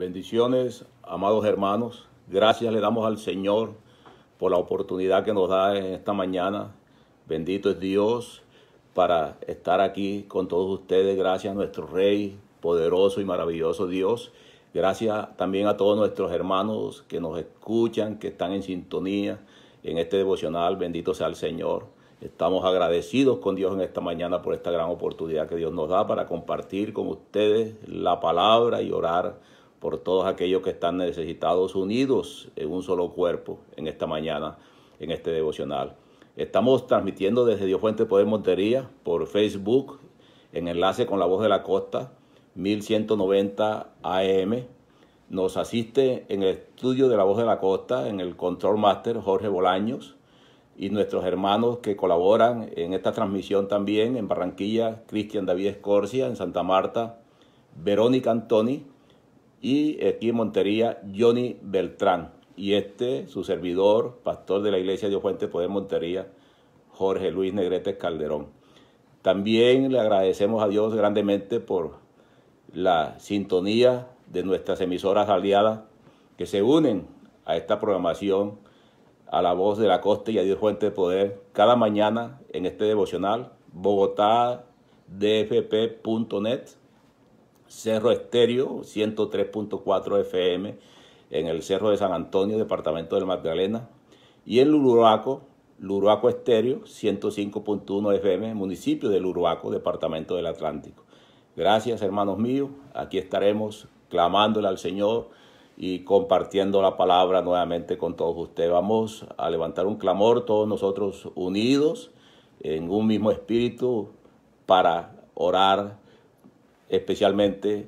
Bendiciones, amados hermanos. Gracias le damos al Señor por la oportunidad que nos da en esta mañana. Bendito es Dios para estar aquí con todos ustedes. Gracias a nuestro Rey, poderoso y maravilloso Dios. Gracias también a todos nuestros hermanos que nos escuchan, que están en sintonía en este devocional. Bendito sea el Señor. Estamos agradecidos con Dios en esta mañana por esta gran oportunidad que Dios nos da para compartir con ustedes la palabra y orar por todos aquellos que están necesitados unidos en un solo cuerpo en esta mañana, en este devocional. Estamos transmitiendo desde Dios Fuente Poder Montería por Facebook en enlace con la voz de la costa 1190 AM. Nos asiste en el estudio de la voz de la costa, en el control master Jorge Bolaños y nuestros hermanos que colaboran en esta transmisión también en Barranquilla, Cristian David Escorcia, en Santa Marta, Verónica Antoni, y aquí en Montería, Johnny Beltrán. Y este, su servidor, pastor de la iglesia de Fuente Poder Montería, Jorge Luis Negrete Calderón. También le agradecemos a Dios grandemente por la sintonía de nuestras emisoras aliadas que se unen a esta programación, a la voz de la costa y a Dios Fuente de Poder, cada mañana en este devocional, bogotadfp.net Cerro Estéreo, 103.4 FM, en el Cerro de San Antonio, departamento del Magdalena, y en Luruaco, Luruaco Estéreo, 105.1 FM, municipio de Luruaco, departamento del Atlántico. Gracias, hermanos míos. Aquí estaremos clamándole al Señor y compartiendo la palabra nuevamente con todos ustedes. Vamos a levantar un clamor, todos nosotros unidos en un mismo espíritu, para orar especialmente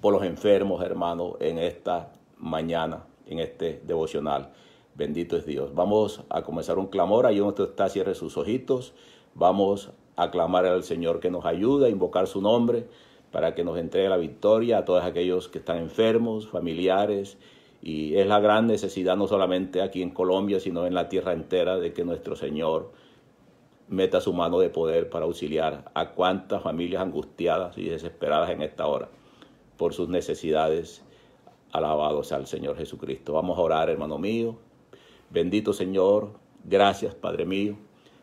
por los enfermos, hermanos, en esta mañana, en este devocional. Bendito es Dios. Vamos a comenzar un clamor. Ahí donde está, cierre sus ojitos. Vamos a clamar al Señor que nos ayude, a invocar su nombre para que nos entregue la victoria a todos aquellos que están enfermos, familiares. Y es la gran necesidad, no solamente aquí en Colombia, sino en la tierra entera, de que nuestro Señor meta su mano de poder para auxiliar a cuantas familias angustiadas y desesperadas en esta hora por sus necesidades. Alabados al Señor Jesucristo. Vamos a orar, hermano mío. Bendito Señor, gracias, Padre mío.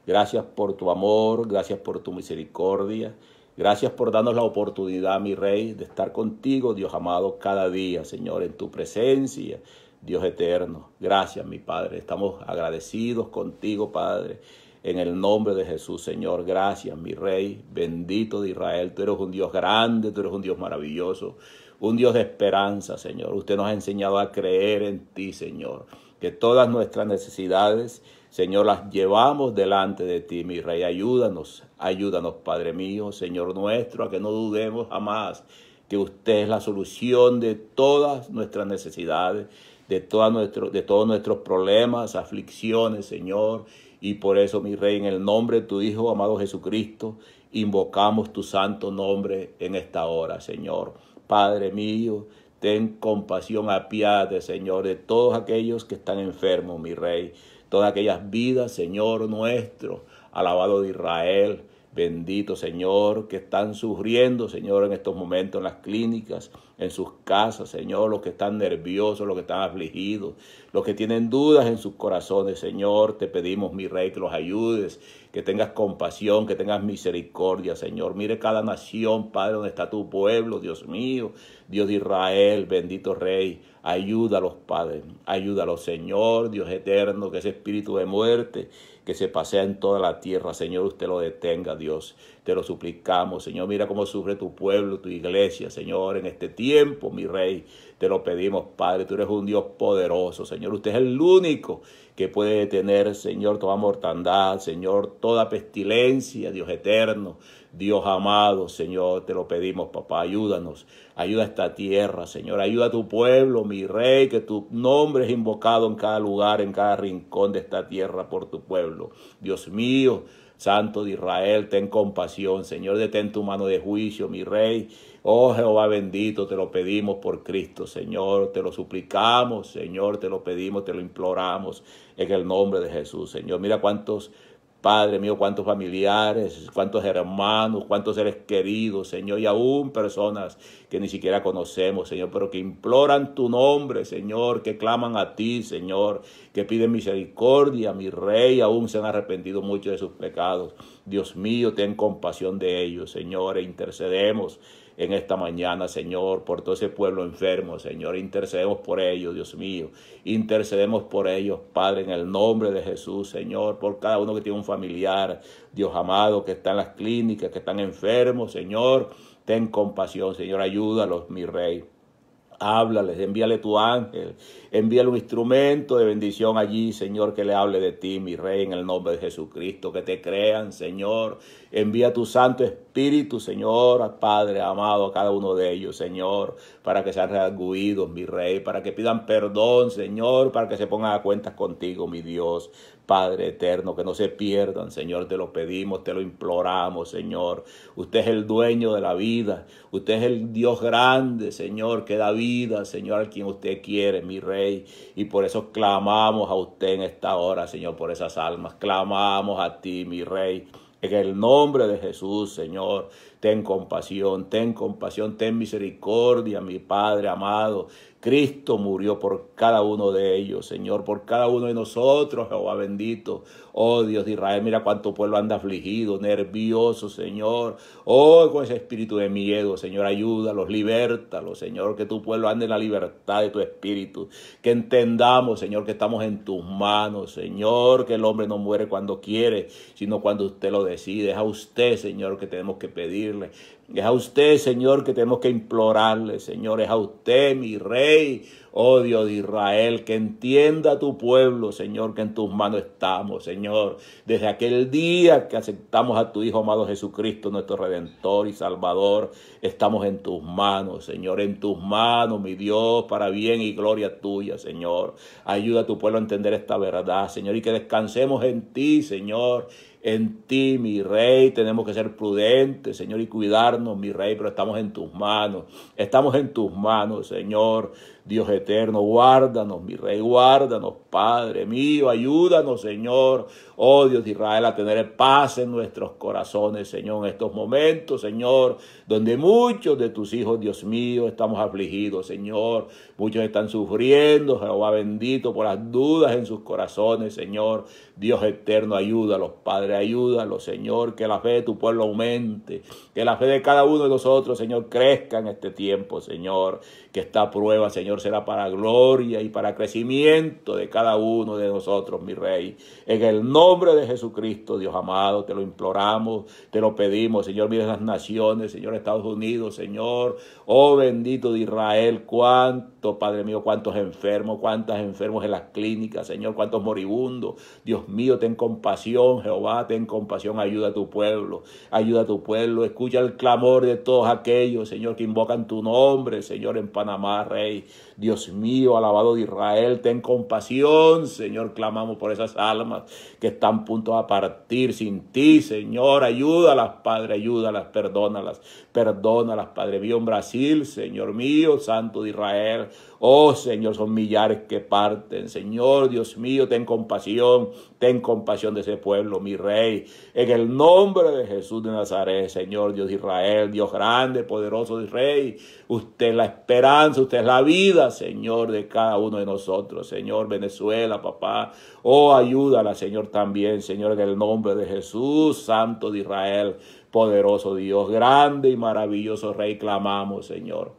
Gracias por tu amor, gracias por tu misericordia. Gracias por darnos la oportunidad, mi Rey, de estar contigo, Dios amado, cada día, Señor, en tu presencia, Dios eterno. Gracias, mi Padre. Estamos agradecidos contigo, Padre. En el nombre de Jesús, Señor, gracias, mi Rey, bendito de Israel. Tú eres un Dios grande, tú eres un Dios maravilloso, un Dios de esperanza, Señor. Usted nos ha enseñado a creer en ti, Señor. Que todas nuestras necesidades, Señor, las llevamos delante de ti, mi Rey. Ayúdanos, ayúdanos, Padre mío, Señor nuestro, a que no dudemos jamás que usted es la solución de todas nuestras necesidades, de, nuestros, de todos nuestros problemas, aflicciones, Señor y por eso, mi Rey, en el nombre de tu Hijo, amado Jesucristo, invocamos tu santo nombre en esta hora, Señor. Padre mío, ten compasión, apiade, Señor, de todos aquellos que están enfermos, mi Rey. Todas aquellas vidas, Señor nuestro, alabado de Israel, Bendito Señor, que están sufriendo, Señor, en estos momentos en las clínicas, en sus casas, Señor, los que están nerviosos, los que están afligidos, los que tienen dudas en sus corazones, Señor, te pedimos, mi Rey, que los ayudes, que tengas compasión, que tengas misericordia, Señor. Mire cada nación, Padre, donde está tu pueblo, Dios mío, Dios de Israel, bendito Rey, ayúdalos, Padre, ayúdalos, Señor, Dios eterno, que ese espíritu de muerte que se pasea en toda la tierra. Señor, usted lo detenga, Dios. Te lo suplicamos, Señor. Mira cómo sufre tu pueblo, tu iglesia, Señor, en este tiempo, mi Rey. Te lo pedimos, Padre. Tú eres un Dios poderoso, Señor. Usted es el único que puede detener, Señor, toda mortandad, Señor, toda pestilencia, Dios eterno. Dios amado, Señor, te lo pedimos, papá, ayúdanos, ayuda a esta tierra, Señor, ayuda a tu pueblo, mi rey, que tu nombre es invocado en cada lugar, en cada rincón de esta tierra por tu pueblo. Dios mío, Santo de Israel, ten compasión, Señor, detén tu mano de juicio, mi Rey. Oh Jehová bendito, te lo pedimos por Cristo, Señor, te lo suplicamos, Señor, te lo pedimos, te lo imploramos en el nombre de Jesús, Señor. Mira cuántos Padre mío, cuántos familiares, cuántos hermanos, cuántos seres queridos, Señor, y aún personas que ni siquiera conocemos, Señor, pero que imploran tu nombre, Señor, que claman a ti, Señor, que piden misericordia, mi Rey, aún se han arrepentido mucho de sus pecados. Dios mío, ten compasión de ellos, Señor, e intercedemos en esta mañana, Señor, por todo ese pueblo enfermo, Señor. Intercedemos por ellos, Dios mío. Intercedemos por ellos, Padre, en el nombre de Jesús, Señor, por cada uno que tiene un familiar, Dios amado, que está en las clínicas, que están enfermos, Señor. Ten compasión, Señor, ayúdalos, mi rey háblales, envíale tu ángel, envíale un instrumento de bendición allí, Señor, que le hable de ti, mi Rey, en el nombre de Jesucristo, que te crean, Señor. Envía tu Santo Espíritu, Señor, Padre amado, a cada uno de ellos, Señor, para que sean reaguidos, mi Rey, para que pidan perdón, Señor, para que se pongan a cuentas contigo, mi Dios. Padre eterno, que no se pierdan, Señor, te lo pedimos, te lo imploramos, Señor. Usted es el dueño de la vida, usted es el Dios grande, Señor, que da vida, Señor, a quien usted quiere, mi Rey. Y por eso clamamos a usted en esta hora, Señor, por esas almas. Clamamos a ti, mi Rey. En el nombre de Jesús, Señor ten compasión, ten compasión, ten misericordia, mi Padre amado. Cristo murió por cada uno de ellos, Señor, por cada uno de nosotros, Jehová bendito. Oh Dios de Israel, mira cuánto pueblo anda afligido, nervioso, Señor. Oh, con ese espíritu de miedo, Señor, ayúdalos, libértalos, Señor, que tu pueblo ande en la libertad de tu espíritu. Que entendamos, Señor, que estamos en tus manos, Señor, que el hombre no muere cuando quiere, sino cuando usted lo decide. Es a usted, Señor, que tenemos que pedir es a usted, Señor, que tenemos que implorarle, Señor. Es a usted, mi rey, oh Dios de Israel, que entienda tu pueblo, Señor, que en tus manos estamos, Señor. Desde aquel día que aceptamos a tu Hijo amado Jesucristo, nuestro Redentor y Salvador, estamos en tus manos, Señor, en tus manos, mi Dios, para bien y gloria tuya, Señor. Ayuda a tu pueblo a entender esta verdad, Señor, y que descansemos en ti, Señor, en ti, mi rey. Tenemos que ser prudentes, Señor, y cuidarnos, mi rey, pero estamos en tus manos. Estamos en tus manos, Señor, Dios eterno. Guárdanos, mi rey, guárdanos, Padre mío. Ayúdanos, Señor, oh Dios de Israel, a tener paz en nuestros corazones, Señor, en estos momentos, Señor donde muchos de tus hijos, Dios mío, estamos afligidos, Señor. Muchos están sufriendo, Jehová bendito, por las dudas en sus corazones, Señor. Dios eterno, ayúdalos, Padre, ayúdalos, Señor. Que la fe de tu pueblo aumente, que la fe de cada uno de nosotros, Señor, crezca en este tiempo, Señor. Que esta prueba, Señor, será para gloria y para crecimiento de cada uno de nosotros, mi Rey. En el nombre de Jesucristo, Dios amado, te lo imploramos, te lo pedimos, Señor. Mira las naciones, Señor Estados Unidos, Señor. Oh bendito de Israel, cuánto Padre mío, cuántos enfermos, cuántas enfermos en las clínicas, Señor, cuántos moribundos. Dios mío, ten compasión, Jehová, ten compasión, ayuda a tu pueblo, ayuda a tu pueblo, escucha el clamor de todos aquellos, Señor, que invocan tu nombre, Señor, en Panamá, Rey. Dios mío, alabado de Israel, ten compasión, Señor, clamamos por esas almas que están a punto a partir sin ti, Señor, ayúdalas, Padre, ayúdalas, perdónalas, perdónalas, Padre mío, en Brasil, Señor mío, Santo de Israel, Oh Señor, son millares que parten. Señor, Dios mío, ten compasión, ten compasión de ese pueblo, mi Rey. En el nombre de Jesús de Nazaret, Señor Dios de Israel, Dios grande, poderoso Rey. Usted es la esperanza, usted es la vida, Señor, de cada uno de nosotros. Señor, Venezuela, papá. Oh, ayúdala, Señor, también, Señor, en el nombre de Jesús, Santo de Israel poderoso Dios, grande y maravilloso Rey, clamamos, Señor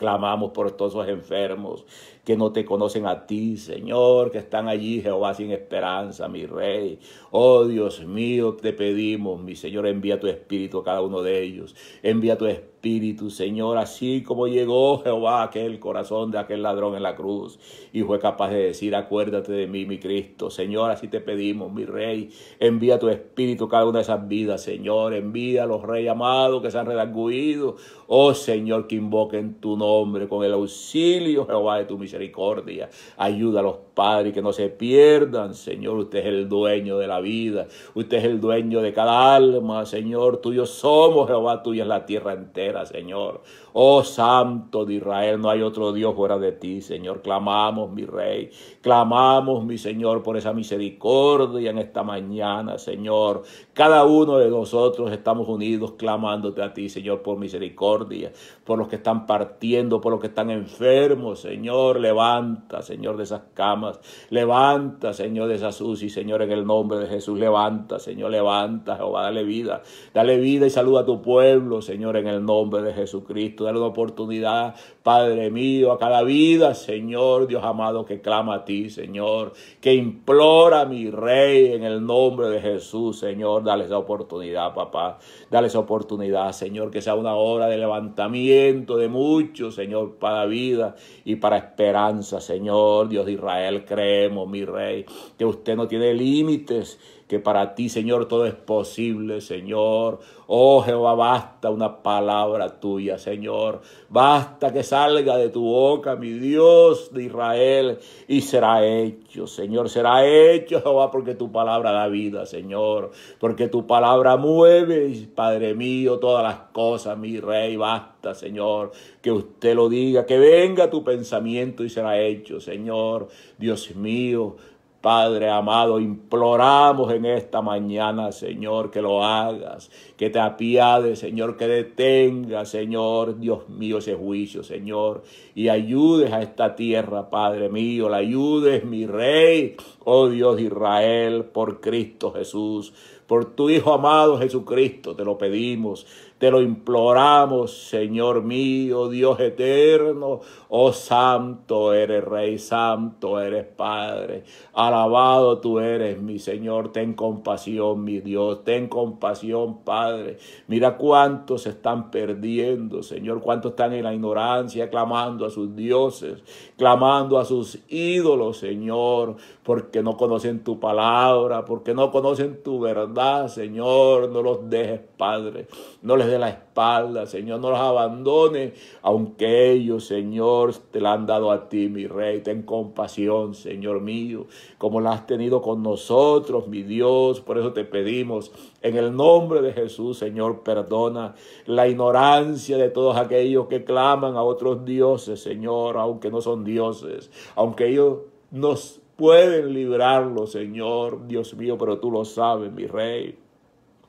clamamos por todos los enfermos que no te conocen a ti, Señor, que están allí, Jehová, sin esperanza, mi Rey. Oh Dios mío, te pedimos, mi Señor, envía tu espíritu a cada uno de ellos. Envía tu espíritu Señor, así como llegó Jehová a aquel corazón de aquel ladrón en la cruz y fue capaz de decir, acuérdate de mí, mi Cristo. Señor, así te pedimos, mi Rey, envía tu Espíritu a cada una de esas vidas, Señor, envía a los reyes amados que se han redarguido. Oh, Señor, que invoquen tu nombre con el auxilio, Jehová, de tu misericordia misericordia. Ayuda a los padres que no se pierdan, Señor. Usted es el dueño de la vida. Usted es el dueño de cada alma, Señor. Tuyo somos, Jehová. Tuya es la tierra entera, Señor. Oh Santo de Israel, no hay otro Dios fuera de ti, Señor. Clamamos, mi Rey. Clamamos, mi Señor, por esa misericordia en esta mañana, Señor. Cada uno de nosotros estamos unidos clamándote a ti, Señor, por misericordia, por los que están partiendo, por los que están enfermos, Señor. Levanta, Señor, de esas camas. Levanta, Señor, de esas UCI, Señor, en el nombre de Jesús. Levanta, Señor, levanta, Jehová, dale vida. Dale vida y salud a tu pueblo, Señor, en el nombre de Jesucristo. Dale una oportunidad, Padre mío, a cada vida, Señor, Dios amado, que clama a ti, Señor, que implora a mi Rey en el nombre de Jesús, Señor, dale esa oportunidad, papá, dale esa oportunidad, Señor, que sea una hora de levantamiento de muchos, Señor, para vida y para esperanza, Señor, Dios de Israel, creemos, mi Rey, que usted no tiene límites que para ti, Señor, todo es posible, Señor. Oh Jehová, basta una palabra tuya, Señor. Basta que salga de tu boca, mi Dios de Israel, y será hecho, Señor. Será hecho, Jehová, porque tu palabra da vida, Señor. Porque tu palabra mueve, Padre mío, todas las cosas, mi Rey. Basta, Señor, que usted lo diga, que venga tu pensamiento y será hecho, Señor. Dios mío, Padre amado, imploramos en esta mañana, Señor, que lo hagas, que te apiades, Señor, que detengas, Señor, Dios mío, ese juicio, Señor, y ayudes a esta tierra, Padre mío, la ayudes, mi Rey, oh Dios de Israel, por Cristo Jesús, por tu Hijo amado Jesucristo, te lo pedimos. Te lo imploramos, Señor mío, Dios eterno. Oh santo eres Rey, santo eres Padre. Alabado tú eres, mi Señor. Ten compasión, mi Dios. Ten compasión, Padre. Mira cuántos están perdiendo, Señor. Cuántos están en la ignorancia, clamando a sus dioses, clamando a sus ídolos, Señor porque no conocen tu palabra, porque no conocen tu verdad, Señor. No los dejes, Padre. No les dé la espalda, Señor. No los abandones, aunque ellos, Señor, te la han dado a ti, mi Rey. Ten compasión, Señor mío, como la has tenido con nosotros, mi Dios. Por eso te pedimos, en el nombre de Jesús, Señor, perdona la ignorancia de todos aquellos que claman a otros dioses, Señor, aunque no son dioses, aunque ellos nos pueden librarlo, Señor, Dios mío, pero tú lo sabes, mi rey.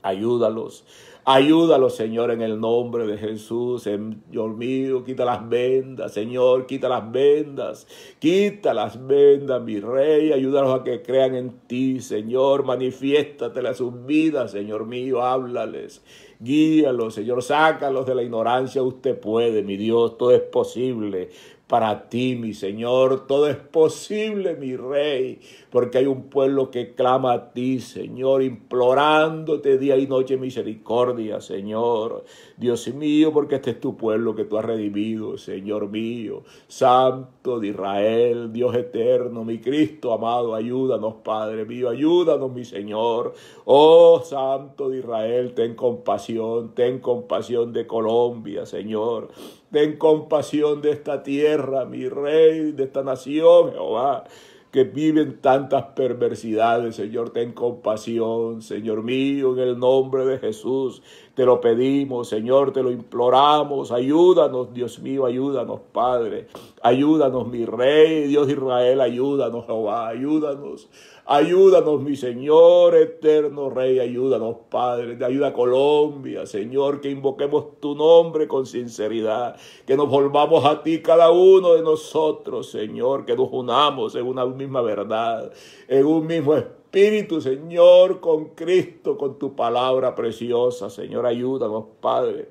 Ayúdalos. Ayúdalos, Señor, en el nombre de Jesús. Señor mío, quita las vendas, Señor, quita las vendas. Quita las vendas, mi Rey. Ayúdalos a que crean en ti, Señor. Manifiéstatele a sus vidas, Señor mío. Háblales. Guíalos, Señor. Sácalos de la ignorancia. Usted puede, mi Dios. Todo es posible para ti, mi Señor, todo es posible, mi Rey, porque hay un pueblo que clama a ti, Señor, implorándote día y noche misericordia, Señor. Dios mío, porque este es tu pueblo que tú has redimido, Señor mío. Santo de Israel, Dios eterno, mi Cristo amado, ayúdanos, Padre mío, ayúdanos, mi Señor. Oh Santo de Israel, ten compasión, ten compasión de Colombia, Señor. Ten compasión de esta tierra, mi Rey, de esta nación, Jehová que viven tantas perversidades, Señor, ten compasión, Señor mío, en el nombre de Jesús. Te lo pedimos, Señor, te lo imploramos. Ayúdanos, Dios mío, ayúdanos, Padre. Ayúdanos, mi Rey, Dios de Israel, ayúdanos, Jehová, ayúdanos. Ayúdanos, mi Señor, eterno Rey, ayúdanos, Padre. De ayuda Colombia, Señor, que invoquemos tu nombre con sinceridad. Que nos volvamos a ti cada uno de nosotros, Señor. Que nos unamos en una misma verdad, en un mismo espíritu Espíritu, Señor, con Cristo, con tu palabra preciosa. Señor, ayúdanos, Padre,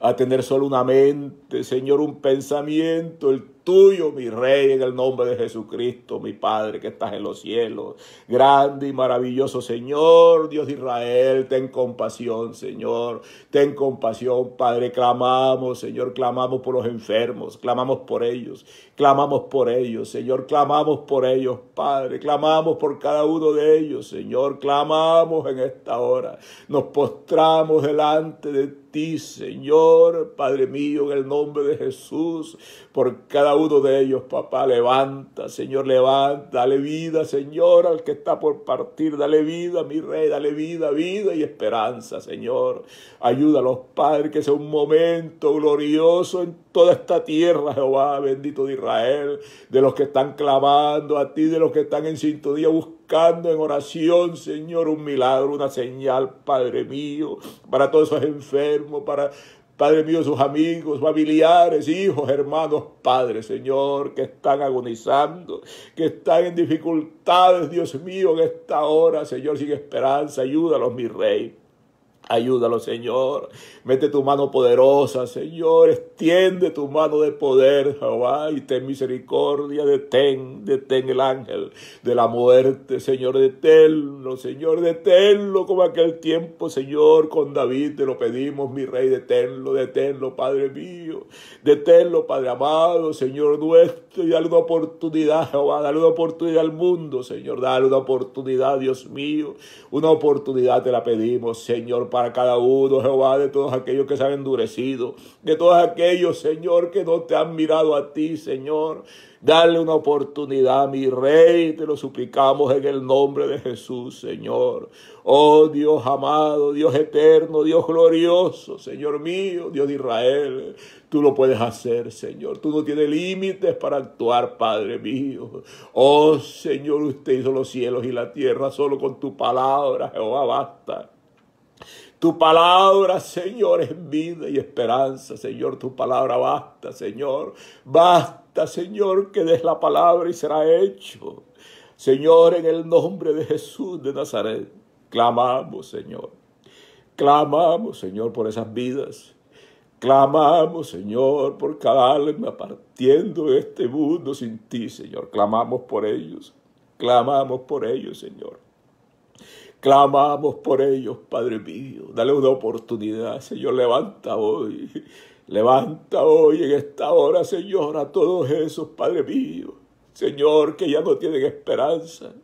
a tener solo una mente, Señor, un pensamiento, el tuyo, mi Rey, en el nombre de Jesucristo, mi Padre que estás en los cielos. Grande y maravilloso Señor, Dios de Israel, ten compasión, Señor. Ten compasión, Padre. Clamamos, Señor, clamamos por los enfermos, clamamos por ellos, clamamos por ellos, Señor, clamamos por ellos, Padre. Clamamos por cada uno de ellos, Señor. Clamamos en esta hora. Nos postramos delante de ti Señor, Padre mío, en el nombre de Jesús, por cada uno de ellos, papá, levanta, Señor, levanta, dale vida, Señor, al que está por partir, dale vida, mi rey, dale vida, vida y esperanza, Señor. Ayúdalos, Padre, que sea un momento glorioso en toda esta tierra, Jehová, bendito de Israel, de los que están clamando a ti, de los que están en sintonía buscando buscando en oración, Señor, un milagro, una señal, Padre mío, para todos esos enfermos, para Padre mío, sus amigos, familiares, hijos, hermanos, Padre, Señor, que están agonizando, que están en dificultades, Dios mío, en esta hora, Señor, sin esperanza, ayúdalos, mi Rey. Ayúdalo, Señor. Mete tu mano poderosa, Señor. Extiende tu mano de poder, Jehová, y ten misericordia. Detén, detén el ángel de la muerte, Señor. Deténlo, Señor. Deténlo como aquel tiempo, Señor, con David te lo pedimos, mi rey. Deténlo, deténlo, Padre mío. Deténlo, Padre amado, Señor nuestro. Y dale una oportunidad, Jehová. Dale una oportunidad al mundo, Señor. Dale una oportunidad, Dios mío. Una oportunidad te la pedimos, Señor, Padre para cada uno, Jehová, de todos aquellos que se han endurecido, de todos aquellos, Señor, que no te han mirado a ti, Señor. Dale una oportunidad, mi rey, te lo suplicamos en el nombre de Jesús, Señor. Oh Dios amado, Dios eterno, Dios glorioso, Señor mío, Dios de Israel. Tú lo puedes hacer, Señor. Tú no tienes límites para actuar, Padre mío. Oh Señor, usted hizo los cielos y la tierra solo con tu palabra, Jehová, basta. Tu palabra, Señor, es vida y esperanza, Señor. Tu palabra basta, Señor. Basta, Señor, que des la palabra y será hecho. Señor, en el nombre de Jesús de Nazaret, clamamos, Señor. Clamamos, Señor, por esas vidas. Clamamos, Señor, por cada alma partiendo de este mundo sin ti, Señor. Clamamos por ellos. Clamamos por ellos, Señor. Clamamos por ellos, Padre mío. Dale una oportunidad, Señor. Levanta hoy. Levanta hoy en esta hora, Señor, a todos esos, Padre mío. Señor, que ya no tienen esperanza.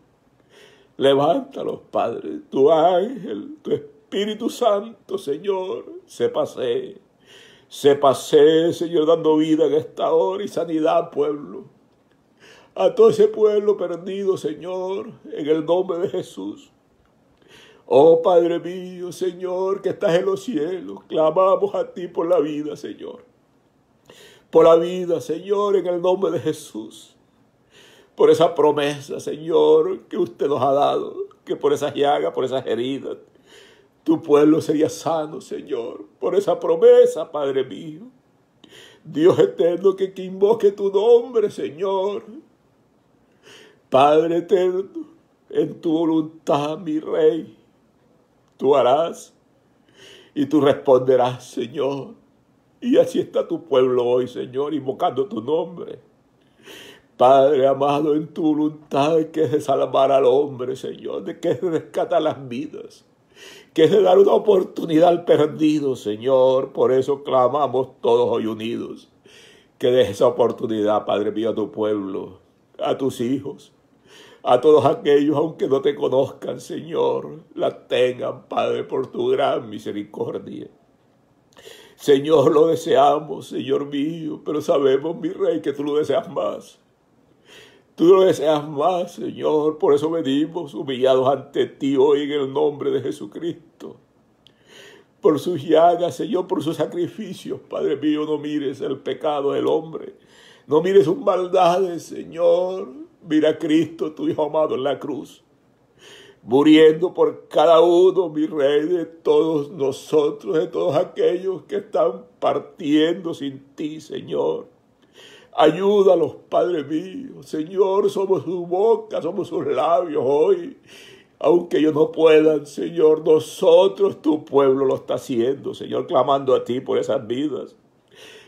Levántalos, Padre. Tu ángel, tu Espíritu Santo, Señor, se pase. Se pase, Señor, dando vida en esta hora y sanidad, pueblo. A todo ese pueblo perdido, Señor, en el nombre de Jesús. Oh Padre mío, Señor, que estás en los cielos, clamamos a ti por la vida, Señor. Por la vida, Señor, en el nombre de Jesús. Por esa promesa, Señor, que usted nos ha dado, que por esas llagas, por esas heridas, tu pueblo sería sano, Señor. Por esa promesa, Padre mío. Dios eterno, que, que invoque tu nombre, Señor. Padre eterno, en tu voluntad, mi Rey tú harás y tú responderás, Señor. Y así está tu pueblo hoy, Señor, invocando tu nombre. Padre amado, en tu voluntad que es de salvar al hombre, Señor, de que es de rescatar las vidas, que es de dar una oportunidad al perdido, Señor. Por eso clamamos todos hoy unidos, que des esa oportunidad, Padre mío, a tu pueblo, a tus hijos, a todos aquellos, aunque no te conozcan, Señor, la tengan, Padre, por tu gran misericordia. Señor, lo deseamos, Señor mío, pero sabemos, mi Rey, que tú lo deseas más. Tú lo deseas más, Señor, por eso venimos humillados ante ti hoy en el nombre de Jesucristo. Por sus llagas, Señor, por sus sacrificios, Padre mío, no mires el pecado del hombre. No mires sus maldades, Señor Mira Cristo, tu Hijo amado, en la cruz, muriendo por cada uno, mi Rey, de todos nosotros, de todos aquellos que están partiendo sin ti, Señor. Ayúdalos, Padre mío. Señor, somos su boca, somos sus labios hoy. Aunque ellos no puedan, Señor, nosotros, tu pueblo, lo está haciendo, Señor, clamando a ti por esas vidas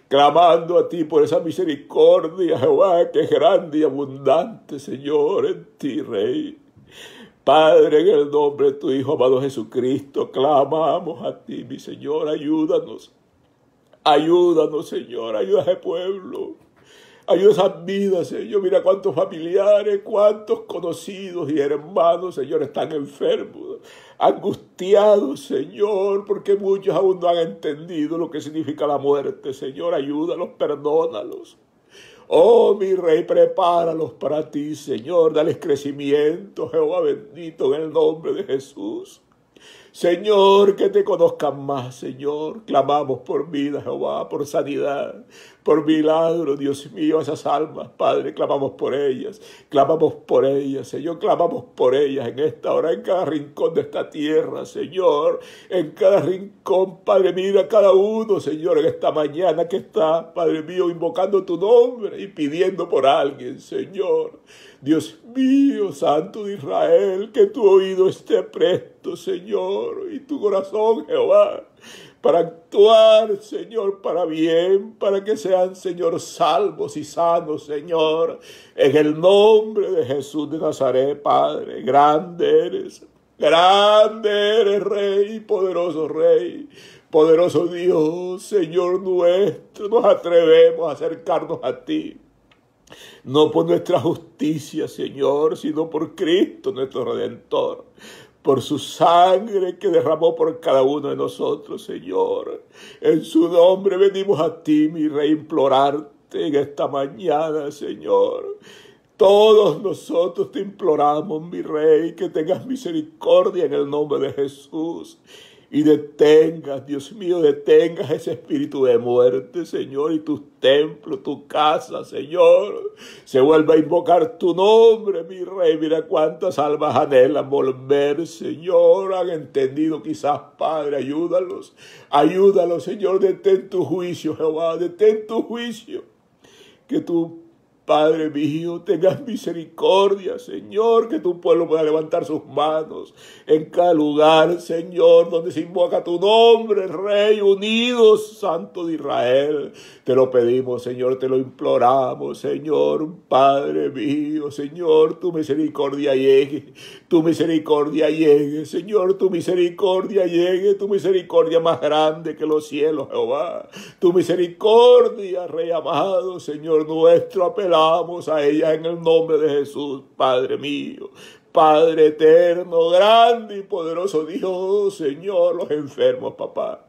clamando a ti por esa misericordia, Jehová, que es grande y abundante, Señor, en ti, Rey. Padre, en el nombre de tu Hijo amado Jesucristo, clamamos a ti, mi Señor, ayúdanos. Ayúdanos, Señor, ayuda a ese pueblo. Ayuda a esas vidas, Señor. Mira cuántos familiares, cuántos conocidos y hermanos, Señor, están enfermos angustiados, Señor, porque muchos aún no han entendido lo que significa la muerte. Señor, ayúdalos, perdónalos. Oh, mi rey, prepáralos para ti, Señor. Dales crecimiento, Jehová bendito, en el nombre de Jesús. Señor, que te conozcan más, Señor. Clamamos por vida, Jehová, por sanidad, por milagro, Dios mío, esas almas, Padre, clamamos por ellas, clamamos por ellas, Señor, clamamos por ellas en esta hora, en cada rincón de esta tierra, Señor, en cada rincón, Padre, mira cada uno, Señor, en esta mañana que está, Padre mío, invocando tu nombre y pidiendo por alguien, Señor. Dios mío, Santo de Israel, que tu oído esté presto, Señor, y tu corazón, Jehová para actuar, Señor, para bien, para que sean, Señor, salvos y sanos, Señor. En el nombre de Jesús de Nazaret, Padre, grande eres. Grande eres, Rey, poderoso Rey. Poderoso Dios, Señor nuestro, nos atrevemos a acercarnos a ti. No por nuestra justicia, Señor, sino por Cristo, nuestro Redentor por su sangre que derramó por cada uno de nosotros, Señor. En su nombre venimos a ti, mi Rey, implorarte en esta mañana, Señor. Todos nosotros te imploramos, mi Rey, que tengas misericordia en el nombre de Jesús y detengas, Dios mío, detengas ese espíritu de muerte, Señor, y tus templos, tu casa, Señor. Se vuelva a invocar tu nombre, mi rey. Mira cuántas almas anhelan volver, Señor. Han entendido quizás, Padre, ayúdalos. Ayúdalos, Señor. Detén tu juicio, Jehová, detén tu juicio. Que tu Padre mío, tengas misericordia, Señor, que tu pueblo pueda levantar sus manos en cada lugar, Señor, donde se invoca tu nombre, Rey, unido, Santo de Israel. Te lo pedimos, Señor, te lo imploramos, Señor, Padre mío, Señor, tu misericordia llegue, tu misericordia llegue, Señor, tu misericordia llegue, tu misericordia más grande que los cielos, Jehová. Tu misericordia, Rey amado, Señor nuestro, apelamos a ella en el nombre de Jesús, Padre mío. Padre eterno, grande y poderoso Dios, Señor, los enfermos, papá.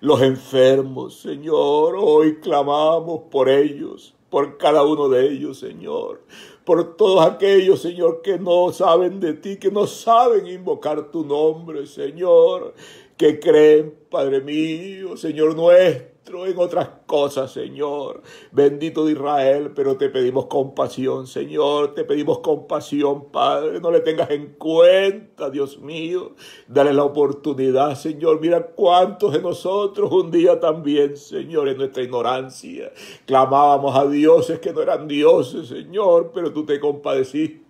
Los enfermos, Señor, hoy clamamos por ellos, por cada uno de ellos, Señor por todos aquellos, Señor, que no saben de ti, que no saben invocar tu nombre, Señor, que creen, Padre mío, Señor nuestro en otras cosas, Señor. Bendito de Israel, pero te pedimos compasión, Señor. Te pedimos compasión, Padre. No le tengas en cuenta, Dios mío. Dale la oportunidad, Señor. Mira cuántos de nosotros un día también, Señor, en nuestra ignorancia, clamábamos a dioses que no eran dioses, Señor, pero tú te compadeciste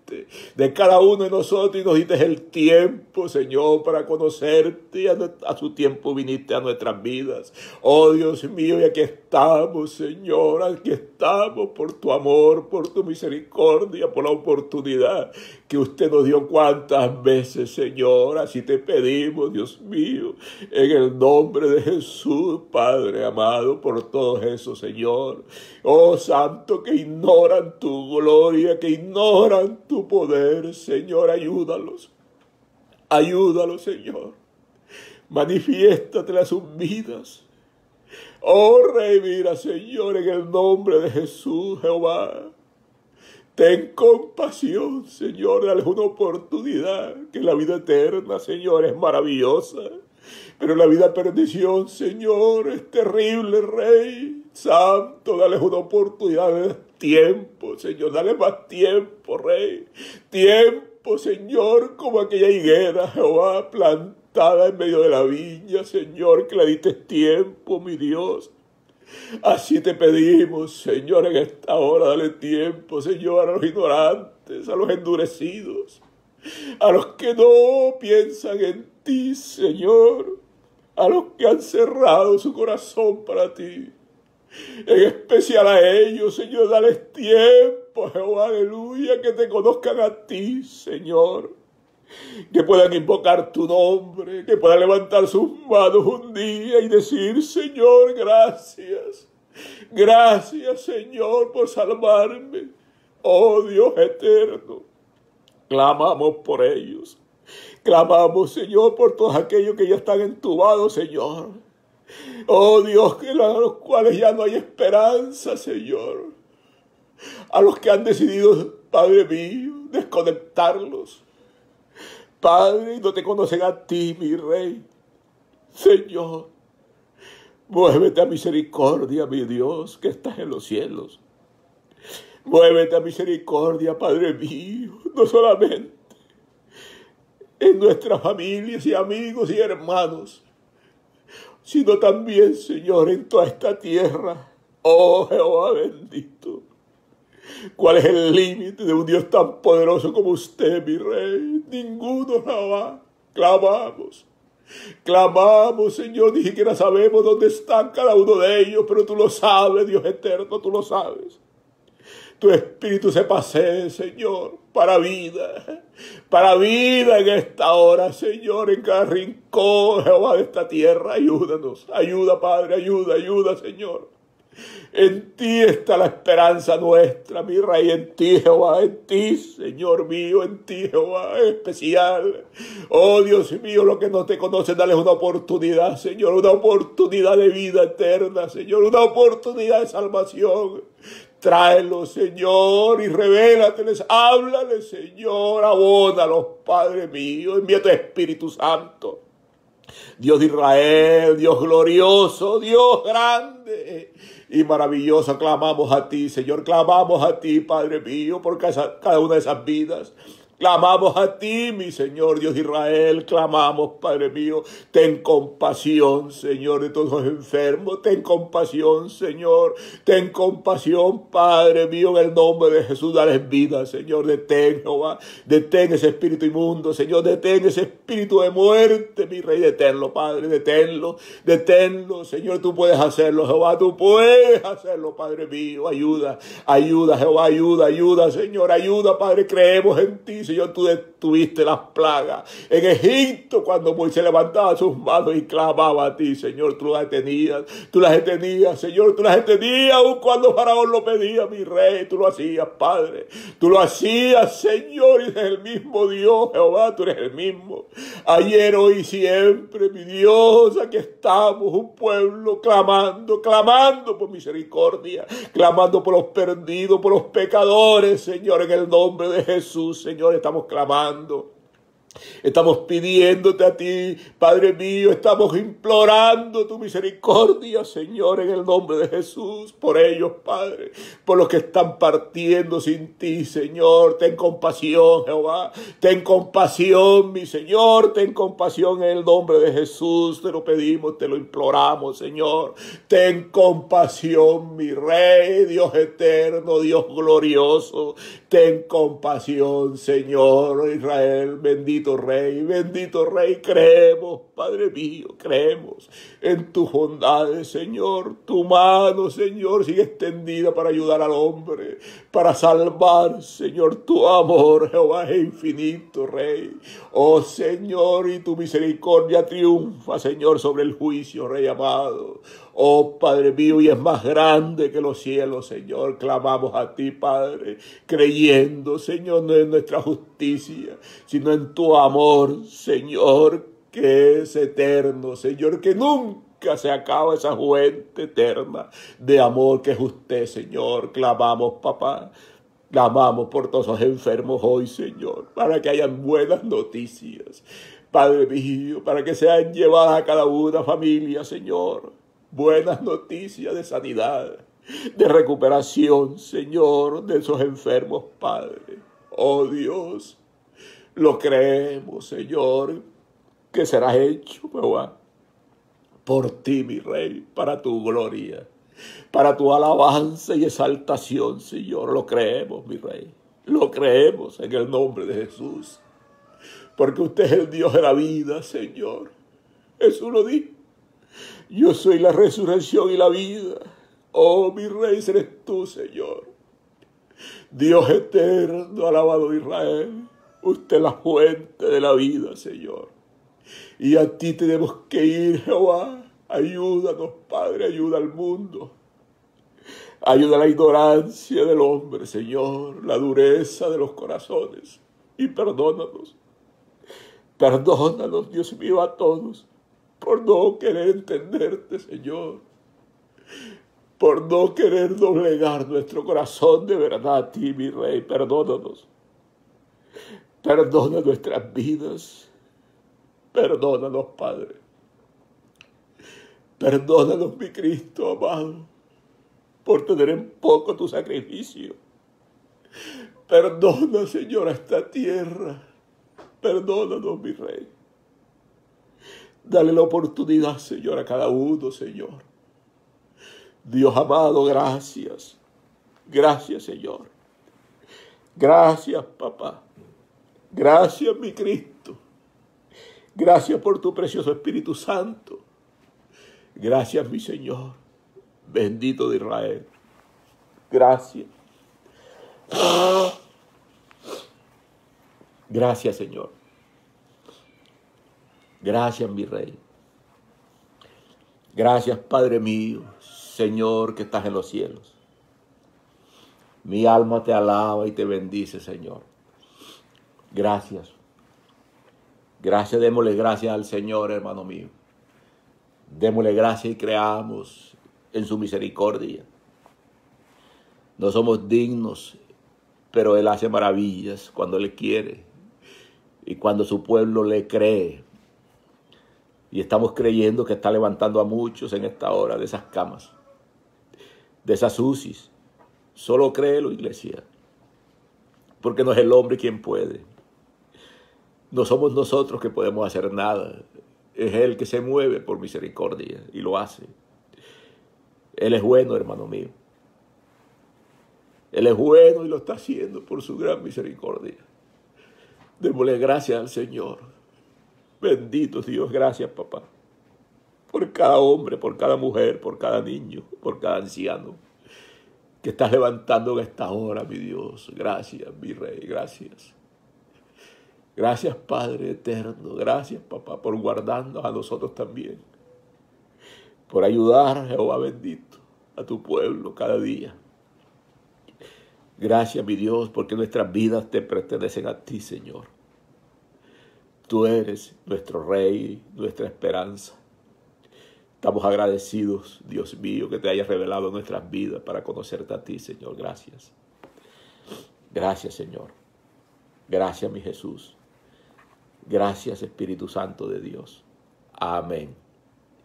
de cada uno de nosotros y nos diste el tiempo, Señor, para conocerte. A, a su tiempo viniste a nuestras vidas. Oh Dios mío, y aquí estoy estamos, Señor, aquí estamos por tu amor, por tu misericordia, por la oportunidad que usted nos dio cuántas veces, Señor. Así te pedimos, Dios mío, en el nombre de Jesús, Padre amado, por todo eso, Señor. Oh Santo, que ignoran tu gloria, que ignoran tu poder, Señor, ayúdalos. Ayúdalos, Señor. Manifiéstate las sus vidas. Oh, Rey, mira, Señor, en el nombre de Jesús, Jehová. Ten compasión, Señor, dale una oportunidad, que la vida eterna, Señor, es maravillosa. Pero la vida perdición, Señor, es terrible, Rey. Santo, dale una oportunidad de tiempo, Señor, dale más tiempo, Rey. Tiempo, Señor, como aquella higuera, Jehová, plantada en medio de la viña, Señor, que le diste tiempo, mi Dios. Así te pedimos, Señor, en esta hora, dale tiempo, Señor, a los ignorantes, a los endurecidos, a los que no piensan en ti, Señor, a los que han cerrado su corazón para ti. En especial a ellos, Señor, dale tiempo, Jehová, aleluya, que te conozcan a ti, Señor que puedan invocar tu nombre, que puedan levantar sus manos un día y decir, Señor, gracias. Gracias, Señor, por salvarme. Oh Dios eterno, clamamos por ellos. Clamamos, Señor, por todos aquellos que ya están entubados, Señor. Oh Dios, que a los cuales ya no hay esperanza, Señor. A los que han decidido, Padre mío, desconectarlos Padre, no te conocen a ti, mi Rey. Señor, muévete a misericordia, mi Dios, que estás en los cielos. Muévete a misericordia, Padre mío, no solamente en nuestras familias y amigos y hermanos, sino también, Señor, en toda esta tierra. Oh Jehová bendito. ¿Cuál es el límite de un Dios tan poderoso como usted, mi rey? Ninguno, Jehová. Clamamos. Clamamos, Señor. Ni siquiera sabemos dónde están cada uno de ellos, pero tú lo sabes, Dios eterno, tú lo sabes. Tu espíritu se pase, Señor, para vida, para vida en esta hora, Señor, en cada rincón, Jehová, de esta tierra. Ayúdanos, ayuda, Padre, ayuda, ayuda, Señor. En ti está la esperanza nuestra, mi rey, en ti, Jehová, en ti, Señor mío, en ti, Jehová, especial. Oh Dios mío, los que no te conocen, dale una oportunidad, Señor, una oportunidad de vida eterna, Señor, una oportunidad de salvación. Tráelo, Señor, y revélateles, háblale, Señor, abónalos, Padre mío, envía tu Espíritu Santo. Dios de Israel, Dios glorioso, Dios grande y maravillosa. Clamamos a ti, Señor, clamamos a ti, Padre mío, por cada una de esas vidas. Clamamos a ti, mi Señor Dios Israel, clamamos, Padre mío, ten compasión, Señor, de todos los enfermos, ten compasión, Señor, ten compasión, Padre mío, en el nombre de Jesús, dale vida, Señor, detén, Jehová, detén ese espíritu inmundo, Señor, detén ese espíritu de muerte, mi Rey, deténlo, Padre, deténlo, deténlo, Señor, tú puedes hacerlo, Jehová, tú puedes hacerlo, Padre mío, ayuda, ayuda, Jehová, ayuda, ayuda, Señor, ayuda, Padre, creemos en ti, yo tú de tuviste las plagas. En Egipto, cuando Moisés levantaba sus manos y clamaba a ti, Señor, tú las detenías, tú las detenías, Señor, tú las detenías, aun cuando Faraón lo pedía, mi rey, tú lo hacías, Padre, tú lo hacías, Señor, y eres el mismo Dios, Jehová, tú eres el mismo. Ayer, hoy, y siempre, mi Dios, aquí estamos, un pueblo clamando, clamando por misericordia, clamando por los perdidos, por los pecadores, Señor, en el nombre de Jesús, Señor, estamos clamando cuando Estamos pidiéndote a ti, Padre mío, estamos implorando tu misericordia, Señor, en el nombre de Jesús, por ellos, Padre, por los que están partiendo sin ti, Señor. Ten compasión, Jehová. Ten compasión, mi Señor. Ten compasión en el nombre de Jesús. Te lo pedimos, te lo imploramos, Señor. Ten compasión, mi Rey, Dios eterno, Dios glorioso. Ten compasión, Señor Israel. Bendito Rey, bendito Rey, creemos, Padre mío, creemos en tus bondades, Señor. Tu mano, Señor, sigue extendida para ayudar al hombre, para salvar, Señor. Tu amor, Jehová, es infinito, Rey. Oh, Señor, y tu misericordia triunfa, Señor, sobre el juicio, Rey amado. Oh Padre mío, y es más grande que los cielos, Señor. Clamamos a ti, Padre, creyendo, Señor, no en nuestra justicia, sino en tu amor, Señor, que es eterno, Señor, que nunca se acaba esa fuente eterna de amor que es usted, Señor. Clamamos, papá. Clamamos por todos los enfermos hoy, Señor, para que hayan buenas noticias. Padre mío, para que sean llevadas a cada una familia, Señor buenas noticias de sanidad, de recuperación, Señor, de esos enfermos, Padre. Oh Dios, lo creemos, Señor, que será hecho, por ti, mi Rey, para tu gloria, para tu alabanza y exaltación, Señor. Lo creemos, mi Rey. Lo creemos en el nombre de Jesús. Porque usted es el Dios de la vida, Señor. Jesús lo dijo. Yo soy la resurrección y la vida. Oh, mi rey eres tú, Señor. Dios eterno, alabado Israel. Usted es la fuente de la vida, Señor. Y a ti tenemos que ir, Jehová. Ayúdanos, Padre, ayuda al mundo. Ayuda a la ignorancia del hombre, Señor, la dureza de los corazones. Y perdónanos. Perdónanos, Dios mío, a todos por no querer entenderte, Señor, por no querer doblegar nuestro corazón de verdad a ti, mi Rey. Perdónanos. Perdona nuestras vidas. Perdónanos, Padre. Perdónanos, mi Cristo amado, por tener en poco tu sacrificio. Perdona, Señor, a esta tierra. Perdónanos, mi Rey. Dale la oportunidad, Señor, a cada uno, Señor. Dios amado, gracias. Gracias, Señor. Gracias, papá. Gracias, mi Cristo. Gracias por tu precioso Espíritu Santo. Gracias, mi Señor. Bendito de Israel. Gracias. Gracias, Señor. Gracias, mi Rey. Gracias, Padre mío, Señor que estás en los cielos. Mi alma te alaba y te bendice, Señor. Gracias. Gracias, démosle gracias al Señor, hermano mío. Démosle gracias y creamos en su misericordia. No somos dignos, pero Él hace maravillas cuando le quiere y cuando su pueblo le cree. Y estamos creyendo que está levantando a muchos en esta hora de esas camas, de esas UCIs. Solo créelo, iglesia. Porque no es el hombre quien puede. No somos nosotros que podemos hacer nada. Es Él que se mueve por misericordia y lo hace. Él es bueno, hermano mío. Él es bueno y lo está haciendo por su gran misericordia. Démosle gracias al Señor. Bendito Dios, gracias papá. Por cada hombre, por cada mujer, por cada niño, por cada anciano que estás levantando en esta hora, mi Dios. Gracias, mi rey, gracias. Gracias, Padre eterno. Gracias, papá, por guardarnos a nosotros también. Por ayudar, Jehová bendito, a tu pueblo cada día. Gracias, mi Dios, porque nuestras vidas te pertenecen a ti, Señor. Tú eres nuestro Rey, nuestra esperanza. Estamos agradecidos, Dios mío, que te hayas revelado nuestras vidas para conocerte a ti, Señor. Gracias. Gracias, Señor. Gracias, mi Jesús. Gracias, Espíritu Santo de Dios. Amén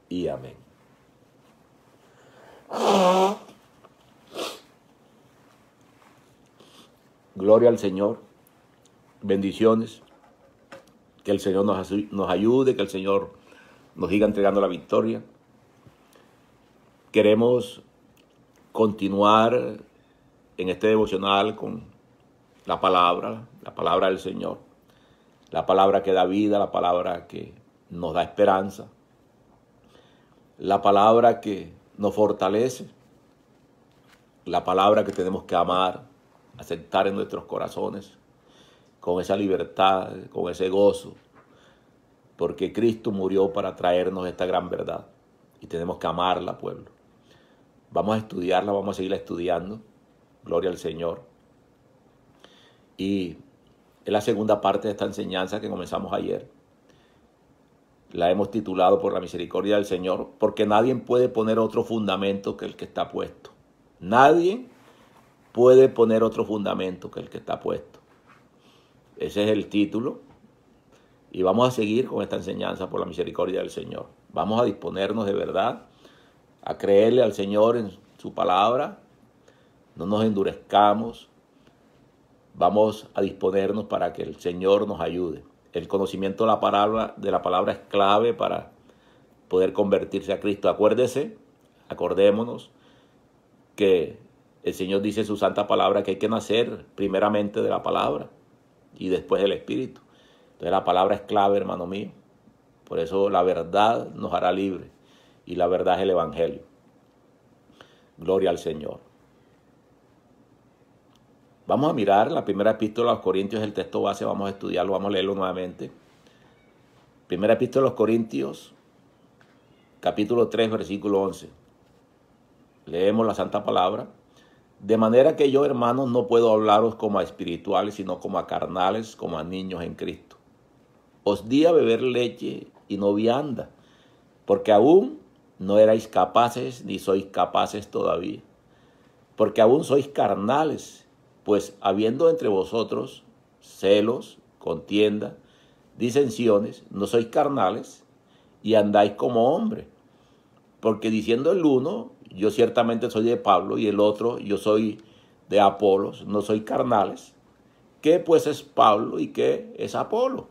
y amén. Gloria al Señor. Bendiciones. Que el Señor nos, ayude, que el Señor nos siga entregando la victoria. Queremos continuar en este devocional con la palabra, la palabra del Señor, la palabra que da vida, la palabra que nos da esperanza, la palabra que nos fortalece, la palabra que tenemos que amar, aceptar en nuestros corazones, con esa libertad, con ese gozo, porque Cristo murió para traernos esta gran verdad y tenemos que amarla, pueblo. Vamos a estudiarla, vamos a seguirla estudiando. Gloria al Señor. Y es la segunda parte de esta enseñanza que comenzamos ayer. La hemos titulado por la misericordia del Señor, porque nadie puede poner otro fundamento que el que está puesto. Nadie puede poner otro fundamento que el que está puesto. Ese es el título. Y vamos a seguir con esta enseñanza por la misericordia del Señor. Vamos a disponernos de verdad a creerle al Señor en su palabra. No nos endurezcamos. Vamos a disponernos para que el Señor nos ayude. El conocimiento de la palabra, de la palabra es clave para poder convertirse a Cristo. Acuérdese, acordémonos que el Señor dice en su santa palabra que hay que nacer primeramente de la palabra y después el espíritu. Entonces la palabra es clave, hermano mío. Por eso la verdad nos hará libres y la verdad es el Evangelio. Gloria al Señor. Vamos a mirar la primera epístola a los Corintios, el texto base, vamos a estudiarlo, vamos a leerlo nuevamente. Primera epístola a los Corintios, capítulo 3, versículo 11. Leemos la Santa Palabra. De manera que yo, hermanos, no puedo hablaros como a espirituales, sino como a carnales, como a niños en Cristo. Os di a beber leche y no vianda, porque aún no erais capaces ni sois capaces todavía, porque aún sois carnales, pues habiendo entre vosotros celos, contienda, disensiones, no sois carnales y andáis como hombre, porque diciendo el uno yo ciertamente soy de Pablo y el otro yo soy de Apolos, no soy carnales. ¿Qué pues es Pablo y qué es Apolo?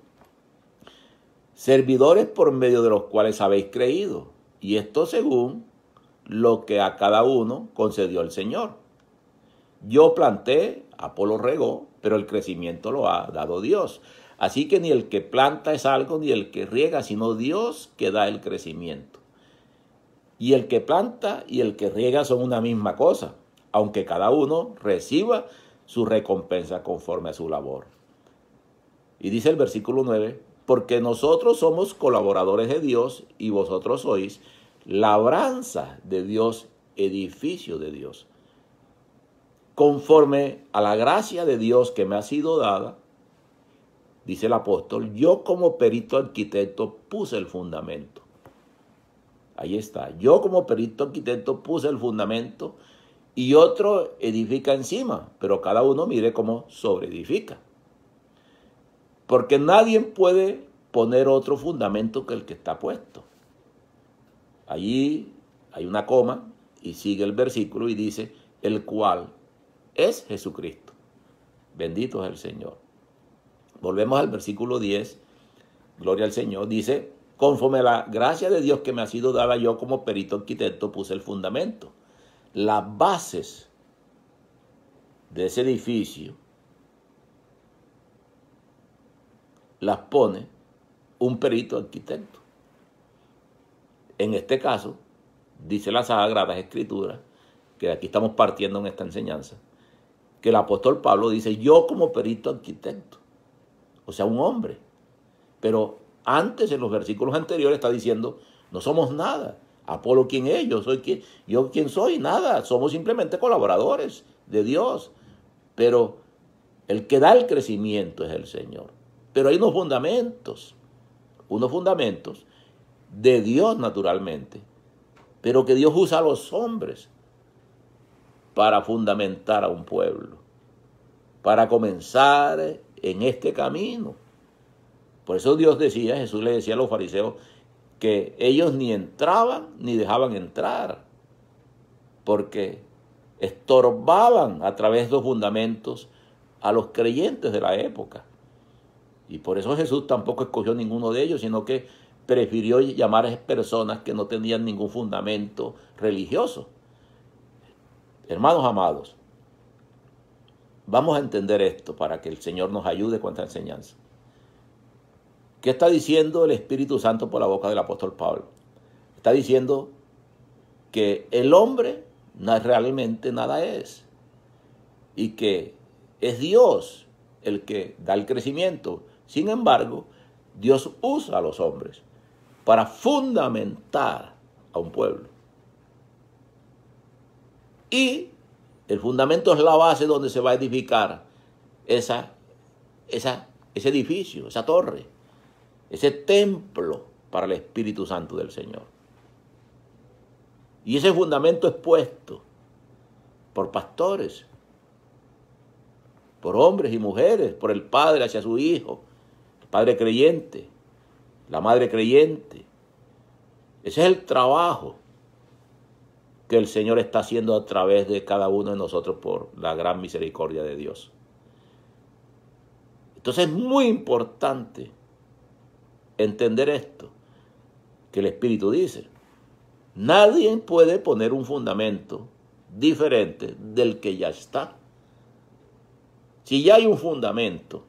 Servidores por medio de los cuales habéis creído, y esto según lo que a cada uno concedió el Señor. Yo planté, Apolo regó, pero el crecimiento lo ha dado Dios. Así que ni el que planta es algo, ni el que riega, sino Dios que da el crecimiento. Y el que planta y el que riega son una misma cosa, aunque cada uno reciba su recompensa conforme a su labor. Y dice el versículo 9, porque nosotros somos colaboradores de Dios y vosotros sois labranza de Dios, edificio de Dios. Conforme a la gracia de Dios que me ha sido dada, dice el apóstol, yo como perito arquitecto puse el fundamento. Ahí está. Yo como perito arquitecto puse el fundamento y otro edifica encima, pero cada uno mire cómo sobreedifica. Porque nadie puede poner otro fundamento que el que está puesto. Allí hay una coma y sigue el versículo y dice, el cual es Jesucristo. Bendito es el Señor. Volvemos al versículo 10. Gloria al Señor. Dice, Conforme a la gracia de Dios que me ha sido dada, yo como perito arquitecto puse el fundamento. Las bases de ese edificio las pone un perito arquitecto. En este caso, dice las Sagradas Escrituras, que aquí estamos partiendo en esta enseñanza, que el apóstol Pablo dice, yo como perito arquitecto, o sea, un hombre, pero antes, en los versículos anteriores, está diciendo, no somos nada. Apolo, ¿quién es? Yo soy quien, yo quién soy, nada. Somos simplemente colaboradores de Dios. Pero el que da el crecimiento es el Señor. Pero hay unos fundamentos, unos fundamentos de Dios naturalmente, pero que Dios usa a los hombres para fundamentar a un pueblo, para comenzar en este camino. Por eso Dios decía, Jesús le decía a los fariseos, que ellos ni entraban ni dejaban entrar, porque estorbaban a través de los fundamentos a los creyentes de la época. Y por eso Jesús tampoco escogió ninguno de ellos, sino que prefirió llamar a personas que no tenían ningún fundamento religioso. Hermanos amados, vamos a entender esto para que el Señor nos ayude con esta enseñanza. ¿Qué está diciendo el Espíritu Santo por la boca del apóstol Pablo? Está diciendo que el hombre no es realmente nada es y que es Dios el que da el crecimiento. Sin embargo, Dios usa a los hombres para fundamentar a un pueblo. Y el fundamento es la base donde se va a edificar esa, ese edificio, esa torre ese templo para el Espíritu Santo del Señor. Y ese fundamento es puesto por pastores, por hombres y mujeres, por el Padre hacia su Hijo, el Padre creyente, la Madre creyente. Ese es el trabajo que el Señor está haciendo a través de cada uno de nosotros por la gran misericordia de Dios. Entonces es muy importante entender esto, que el Espíritu dice, nadie puede poner un fundamento diferente del que ya está. Si ya hay un fundamento,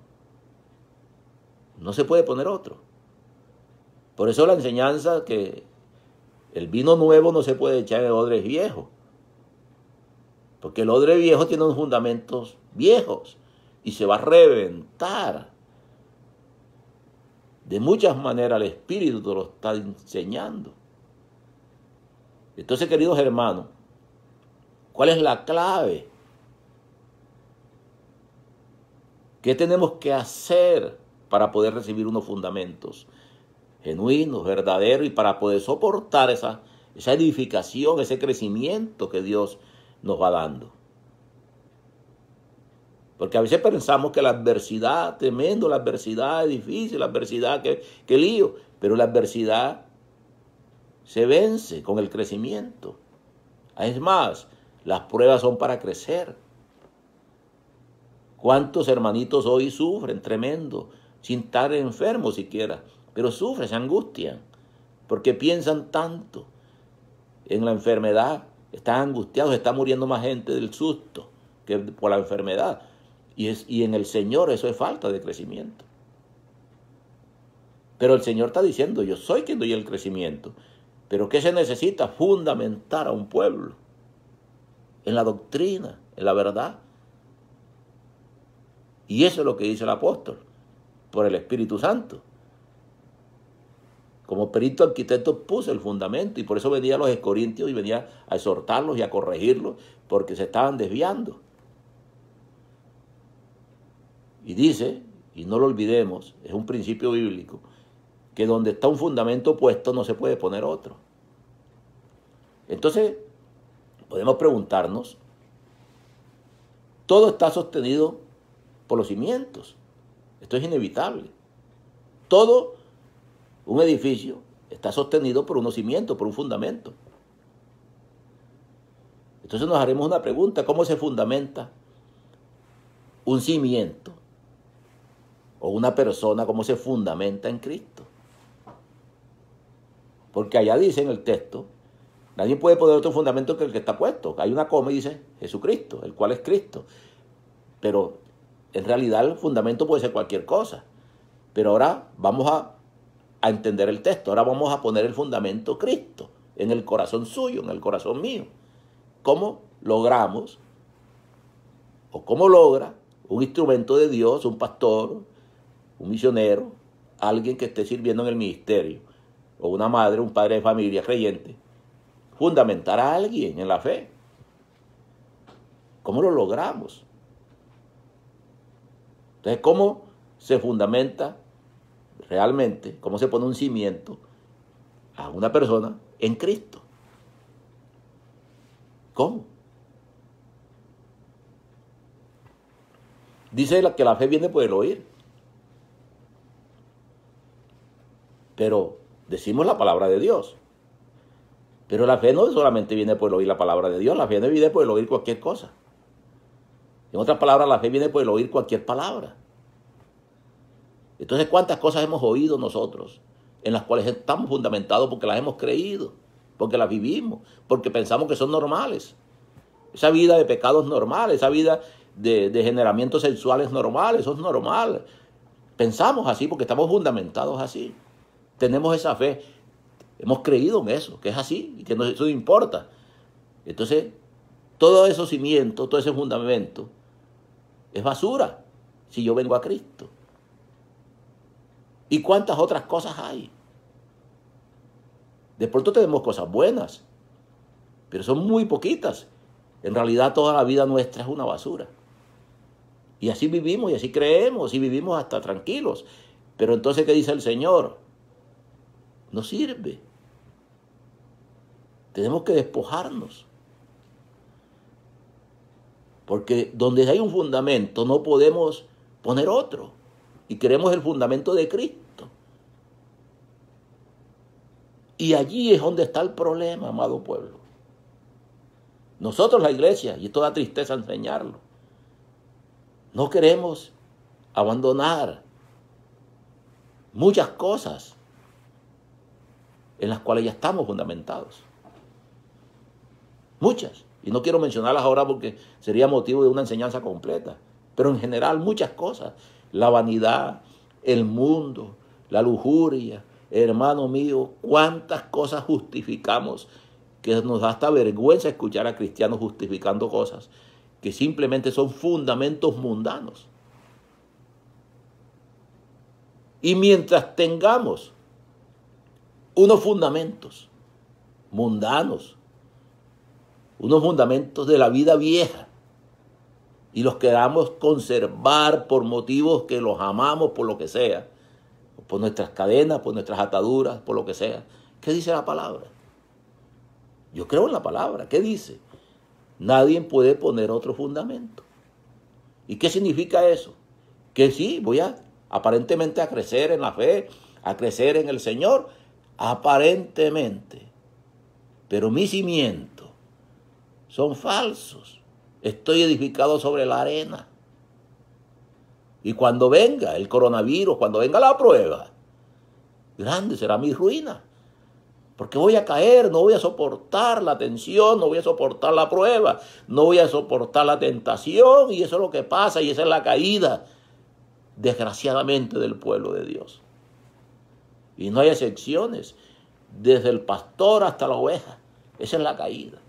no se puede poner otro. Por eso la enseñanza que el vino nuevo no se puede echar en odre viejo. Porque el odre viejo tiene unos fundamentos viejos y se va a reventar. De muchas maneras el Espíritu te lo está enseñando. Entonces, queridos hermanos, ¿cuál es la clave? ¿Qué tenemos que hacer para poder recibir unos fundamentos genuinos, verdaderos y para poder soportar esa, esa edificación, ese crecimiento que Dios nos va dando? Porque a veces pensamos que la adversidad, tremendo, la adversidad es difícil, la adversidad, que, que lío. Pero la adversidad se vence con el crecimiento. Es más, las pruebas son para crecer. ¿Cuántos hermanitos hoy sufren tremendo, sin estar enfermos siquiera? Pero sufren, se angustian, porque piensan tanto en la enfermedad. Están angustiados, está muriendo más gente del susto que por la enfermedad. Y, en el Señor eso es falta de crecimiento. Pero el Señor está diciendo, yo soy quien doy el crecimiento. Pero ¿qué se necesita? Fundamentar a un pueblo en la doctrina, en la verdad. Y eso es lo que dice el apóstol, por el Espíritu Santo. Como perito arquitecto puse el fundamento y por eso venía a los escorintios y venía a exhortarlos y a corregirlos porque se estaban desviando. Y dice, y no lo olvidemos, es un principio bíblico, que donde está un fundamento puesto no se puede poner otro. Entonces, podemos preguntarnos, todo está sostenido por los cimientos. Esto es inevitable. Todo un edificio está sostenido por unos cimientos, por un fundamento. Entonces nos haremos una pregunta, ¿cómo se fundamenta un cimiento? o una persona cómo se fundamenta en Cristo. Porque allá dice en el texto, nadie puede poner otro fundamento que el que está puesto. Hay una coma y dice Jesucristo, el cual es Cristo. Pero en realidad el fundamento puede ser cualquier cosa. Pero ahora vamos a, a entender el texto, ahora vamos a poner el fundamento Cristo en el corazón suyo, en el corazón mío. ¿Cómo logramos o cómo logra un instrumento de Dios, un pastor, un misionero, alguien que esté sirviendo en el ministerio, o una madre, un padre de familia creyente, fundamentar a alguien en la fe. ¿Cómo lo logramos? Entonces, ¿cómo se fundamenta realmente, cómo se pone un cimiento a una persona en Cristo? ¿Cómo? Dice que la fe viene por el oír. pero decimos la palabra de Dios. Pero la fe no solamente viene por el oír la palabra de Dios, la fe no viene por el oír cualquier cosa. En otras palabras, la fe viene por el oír cualquier palabra. Entonces, ¿cuántas cosas hemos oído nosotros en las cuales estamos fundamentados porque las hemos creído, porque las vivimos, porque pensamos que son normales? Esa vida de pecados normales, esa vida de, de generamientos sexuales normales, eso es normal. Pensamos así porque estamos fundamentados así tenemos esa fe, hemos creído en eso, que es así y que no, eso no importa. Entonces, todo ese cimiento, todo ese fundamento es basura si yo vengo a Cristo. ¿Y cuántas otras cosas hay? De pronto tenemos cosas buenas, pero son muy poquitas. En realidad toda la vida nuestra es una basura. Y así vivimos y así creemos y vivimos hasta tranquilos. Pero entonces, ¿qué dice el Señor? No sirve. Tenemos que despojarnos. Porque donde hay un fundamento no podemos poner otro. Y queremos el fundamento de Cristo. Y allí es donde está el problema, amado pueblo. Nosotros la iglesia, y esto da tristeza enseñarlo, no queremos abandonar muchas cosas en las cuales ya estamos fundamentados. Muchas. Y no quiero mencionarlas ahora porque sería motivo de una enseñanza completa. Pero en general muchas cosas. La vanidad, el mundo, la lujuria. Hermano mío, cuántas cosas justificamos que nos da hasta vergüenza escuchar a cristianos justificando cosas que simplemente son fundamentos mundanos. Y mientras tengamos unos fundamentos mundanos, unos fundamentos de la vida vieja, y los queramos conservar por motivos que los amamos, por lo que sea, por nuestras cadenas, por nuestras ataduras, por lo que sea. ¿Qué dice la palabra? Yo creo en la palabra. ¿Qué dice? Nadie puede poner otro fundamento. ¿Y qué significa eso? Que sí, voy a aparentemente a crecer en la fe, a crecer en el Señor, aparentemente, pero mis cimientos son falsos. Estoy edificado sobre la arena. Y cuando venga el coronavirus, cuando venga la prueba, grande será mi ruina. Porque voy a caer, no voy a soportar la tensión, no voy a soportar la prueba, no voy a soportar la tentación. Y eso es lo que pasa y esa es la caída, desgraciadamente, del pueblo de Dios. Y no hay excepciones, desde el pastor hasta la oveja. Esa es la caída.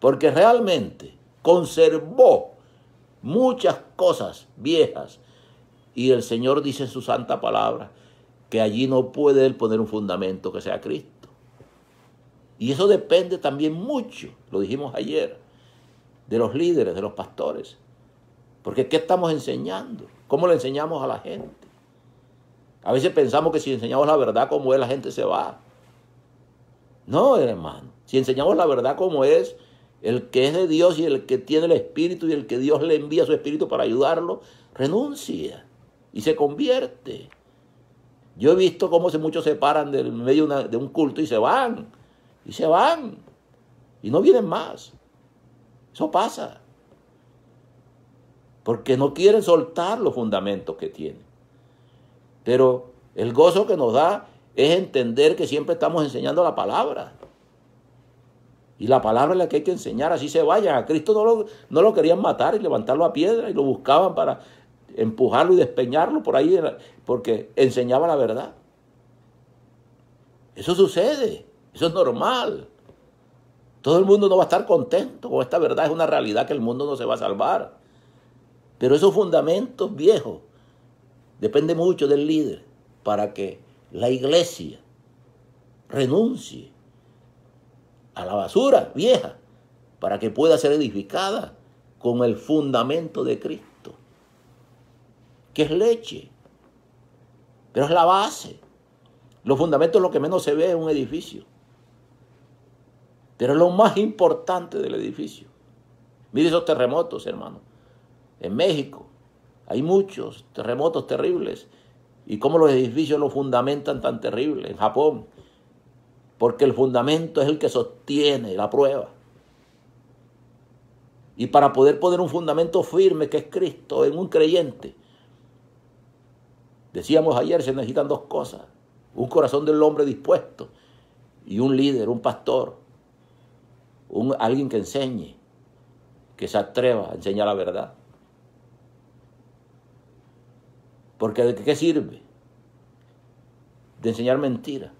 Porque realmente conservó muchas cosas viejas. Y el Señor dice en su santa palabra que allí no puede él poner un fundamento que sea Cristo. Y eso depende también mucho, lo dijimos ayer, de los líderes, de los pastores. Porque ¿qué estamos enseñando? ¿Cómo le enseñamos a la gente? A veces pensamos que si enseñamos la verdad como es, la gente se va. No, hermano. Si enseñamos la verdad como es, el que es de Dios y el que tiene el Espíritu y el que Dios le envía su Espíritu para ayudarlo, renuncia y se convierte. Yo he visto cómo muchos se paran del medio de un culto y se van. Y se van. Y no vienen más. Eso pasa. Porque no quieren soltar los fundamentos que tienen. Pero el gozo que nos da es entender que siempre estamos enseñando la palabra. Y la palabra es la que hay que enseñar, así se vayan. A Cristo no lo, no lo querían matar y levantarlo a piedra y lo buscaban para empujarlo y despeñarlo por ahí porque enseñaba la verdad. Eso sucede, eso es normal. Todo el mundo no va a estar contento con esta verdad, es una realidad que el mundo no se va a salvar. Pero esos fundamentos viejos depende mucho del líder para que la iglesia renuncie a la basura vieja para que pueda ser edificada con el fundamento de Cristo, que es leche, pero es la base. Los fundamentos es lo que menos se ve en un edificio, pero es lo más importante del edificio. Mire esos terremotos, hermano, en México, hay muchos terremotos terribles. ¿Y cómo los edificios lo fundamentan tan terrible en Japón? Porque el fundamento es el que sostiene la prueba. Y para poder poner un fundamento firme que es Cristo en un creyente, decíamos ayer, se necesitan dos cosas. Un corazón del hombre dispuesto y un líder, un pastor, un, alguien que enseñe, que se atreva a enseñar la verdad. Porque ¿de qué sirve? De enseñar mentira.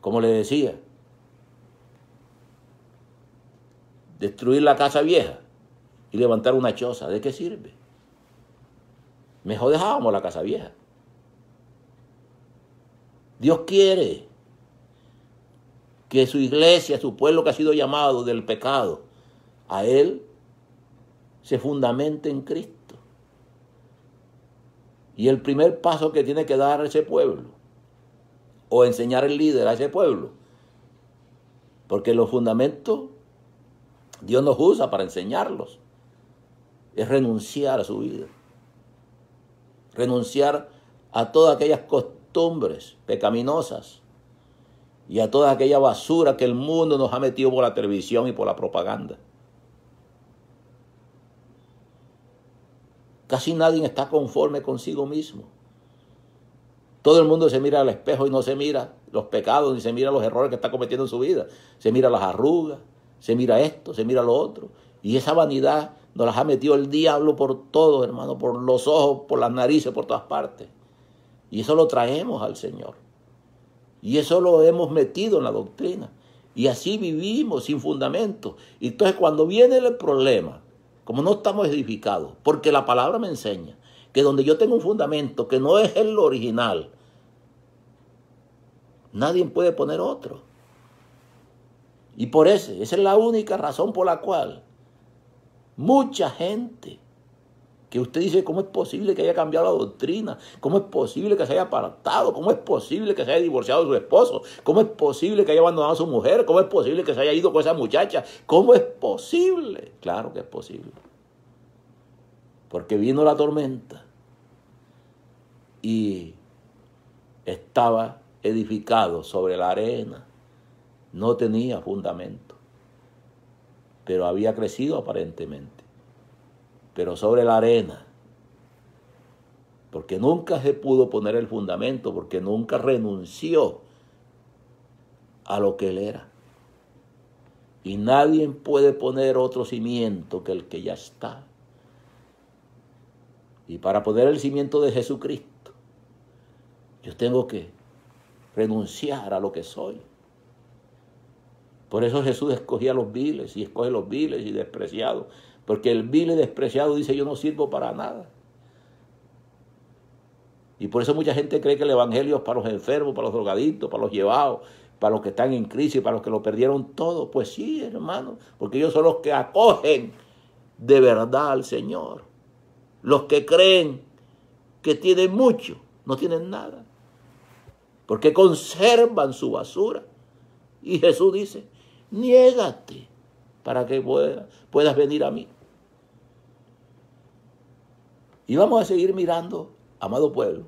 Como le decía, destruir la casa vieja y levantar una choza, ¿de qué sirve? Mejor dejábamos la casa vieja. Dios quiere que su iglesia, su pueblo que ha sido llamado del pecado, a Él se fundamente en Cristo. Y el primer paso que tiene que dar ese pueblo, o enseñar el líder a ese pueblo, porque los fundamentos Dios nos usa para enseñarlos, es renunciar a su vida, renunciar a todas aquellas costumbres pecaminosas y a toda aquella basura que el mundo nos ha metido por la televisión y por la propaganda. Casi nadie está conforme consigo mismo. Todo el mundo se mira al espejo y no se mira los pecados ni se mira los errores que está cometiendo en su vida. Se mira las arrugas, se mira esto, se mira lo otro. Y esa vanidad nos las ha metido el diablo por todo, hermano, por los ojos, por las narices, por todas partes. Y eso lo traemos al Señor. Y eso lo hemos metido en la doctrina. Y así vivimos sin fundamento. Y entonces cuando viene el problema, como no estamos edificados, porque la palabra me enseña que donde yo tengo un fundamento que no es el original, nadie puede poner otro. Y por eso, esa es la única razón por la cual mucha gente y usted dice, ¿cómo es posible que haya cambiado la doctrina? ¿Cómo es posible que se haya apartado? ¿Cómo es posible que se haya divorciado de su esposo? ¿Cómo es posible que haya abandonado a su mujer? ¿Cómo es posible que se haya ido con esa muchacha? ¿Cómo es posible? Claro que es posible. Porque vino la tormenta y estaba edificado sobre la arena. No tenía fundamento, pero había crecido aparentemente pero sobre la arena. Porque nunca se pudo poner el fundamento, porque nunca renunció a lo que él era. Y nadie puede poner otro cimiento que el que ya está. Y para poner el cimiento de Jesucristo, yo tengo que renunciar a lo que soy. Por eso Jesús escogía los viles y escoge los viles y despreciados porque el vile despreciado dice yo no sirvo para nada. Y por eso mucha gente cree que el Evangelio es para los enfermos, para los drogadictos, para los llevados, para los que están en crisis, para los que lo perdieron todo. Pues sí, hermano, porque ellos son los que acogen de verdad al Señor. Los que creen que tienen mucho, no tienen nada. Porque conservan su basura. Y Jesús dice, niégate para que puedas venir a mí. Y vamos a seguir mirando, amado pueblo.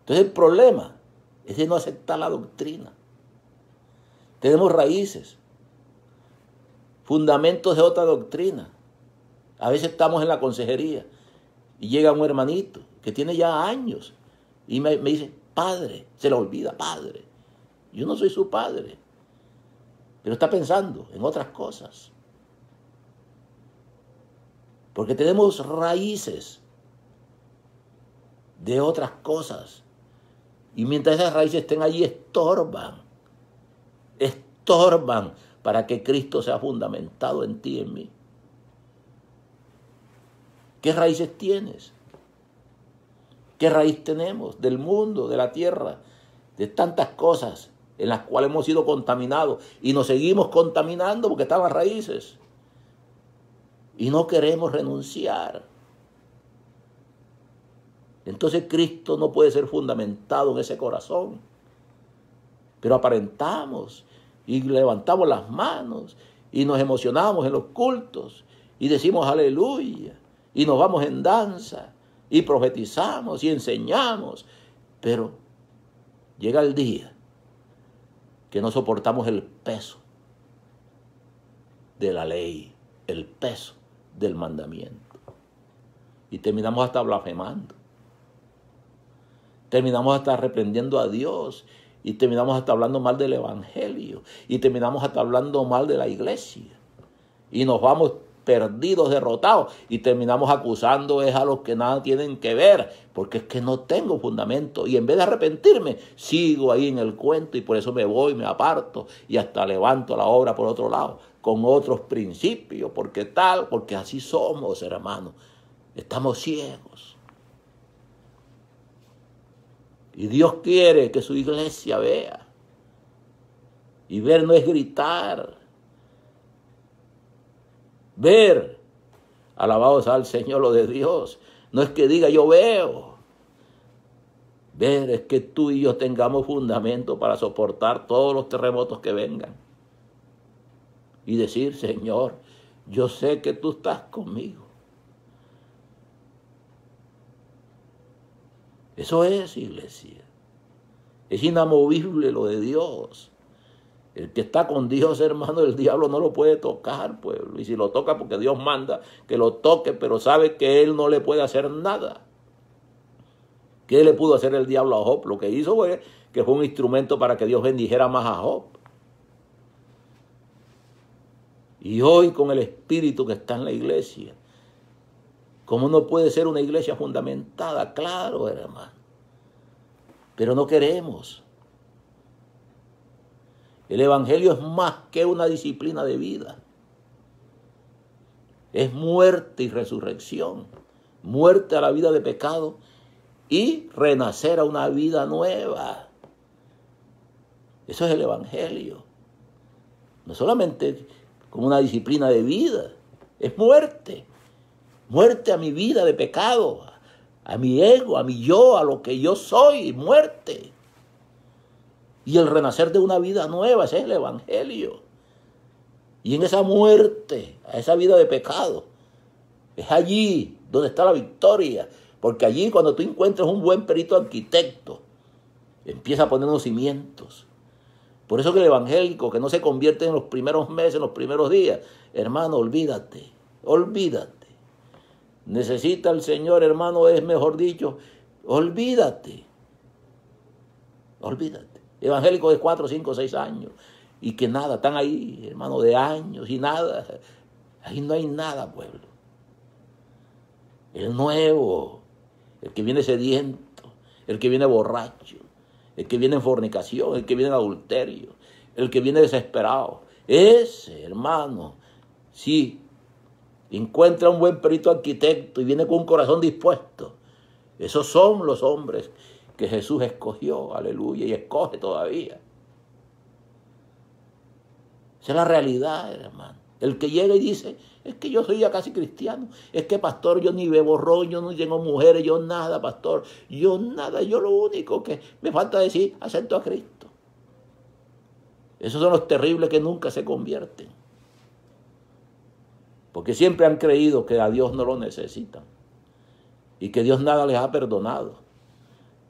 Entonces el problema es de no aceptar la doctrina. Tenemos raíces, fundamentos de otra doctrina. A veces estamos en la consejería y llega un hermanito que tiene ya años y me, dice, padre, se le olvida, padre. Yo no soy su padre, pero está pensando en otras cosas. Porque tenemos raíces de otras cosas. Y mientras esas raíces estén allí, estorban. Estorban para que Cristo sea fundamentado en ti y en mí. ¿Qué raíces tienes? ¿Qué raíz tenemos del mundo, de la tierra, de tantas cosas en las cuales hemos sido contaminados y nos seguimos contaminando porque estaban raíces? y no queremos renunciar. Entonces Cristo no puede ser fundamentado en ese corazón. Pero aparentamos y levantamos las manos y nos emocionamos en los cultos y decimos aleluya y nos vamos en danza y profetizamos y enseñamos. Pero llega el día que no soportamos el peso de la ley, el peso del mandamiento. Y terminamos hasta blasfemando. Terminamos hasta reprendiendo a Dios. Y terminamos hasta hablando mal del Evangelio. Y terminamos hasta hablando mal de la iglesia. Y nos vamos perdidos, derrotados. Y terminamos acusando es a los que nada tienen que ver. Porque es que no tengo fundamento. Y en vez de arrepentirme, sigo ahí en el cuento. Y por eso me voy, me aparto. Y hasta levanto la obra por otro lado con otros principios, porque tal, porque así somos, hermanos. Estamos ciegos. Y Dios quiere que su iglesia vea. Y ver no es gritar. Ver, alabados al Señor lo de Dios, no es que diga yo veo. Ver es que tú y yo tengamos fundamento para soportar todos los terremotos que vengan y decir, Señor, yo sé que tú estás conmigo. Eso es iglesia. Es inamovible lo de Dios. El que está con Dios, hermano, el diablo no lo puede tocar, pueblo. Y si lo toca porque Dios manda que lo toque, pero sabe que él no le puede hacer nada. ¿Qué le pudo hacer el diablo a Job? Lo que hizo fue que fue un instrumento para que Dios bendijera más a Job. Y hoy con el espíritu que está en la iglesia. ¿Cómo no puede ser una iglesia fundamentada? Claro, hermano. Pero no queremos. El Evangelio es más que una disciplina de vida. Es muerte y resurrección. Muerte a la vida de pecado y renacer a una vida nueva. Eso es el Evangelio. No solamente como una disciplina de vida. Es muerte. Muerte a mi vida de pecado, a mi ego, a mi yo, a lo que yo soy, muerte. Y el renacer de una vida nueva, ese es el Evangelio. Y en esa muerte, a esa vida de pecado, es allí donde está la victoria. Porque allí cuando tú encuentras un buen perito arquitecto, empieza a poner los cimientos por eso que el evangélico que no se convierte en los primeros meses, en los primeros días, hermano, olvídate, olvídate. Necesita el Señor, hermano, es mejor dicho, olvídate. Olvídate. Evangélico de cuatro, cinco, seis años. Y que nada, están ahí, hermano, de años y nada. Ahí no hay nada, pueblo. El nuevo, el que viene sediento, el que viene borracho, el que viene en fornicación, el que viene en adulterio, el que viene desesperado. Ese, hermano, si encuentra un buen perito arquitecto y viene con un corazón dispuesto, esos son los hombres que Jesús escogió, aleluya, y escoge todavía. Esa es la realidad, hermano. El que llega y dice, es que yo soy ya casi cristiano, es que pastor, yo ni bebo ron, yo no tengo mujeres, yo nada, pastor, yo nada, yo lo único que me falta decir, acepto a Cristo. Esos son los terribles que nunca se convierten. Porque siempre han creído que a Dios no lo necesitan y que Dios nada les ha perdonado.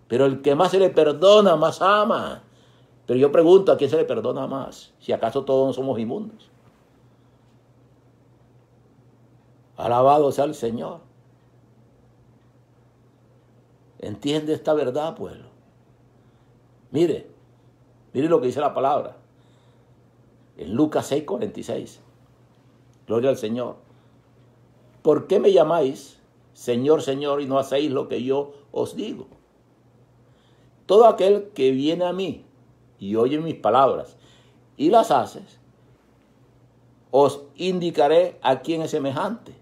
Pero el que más se le perdona, más ama. Pero yo pregunto, ¿a quién se le perdona más? Si acaso todos somos inmundos. Alabado sea el Señor. Entiende esta verdad, pueblo. Mire, mire lo que dice la palabra. En Lucas 6, 46. Gloria al Señor. ¿Por qué me llamáis Señor, Señor y no hacéis lo que yo os digo? Todo aquel que viene a mí y oye mis palabras y las haces, os indicaré a quién es semejante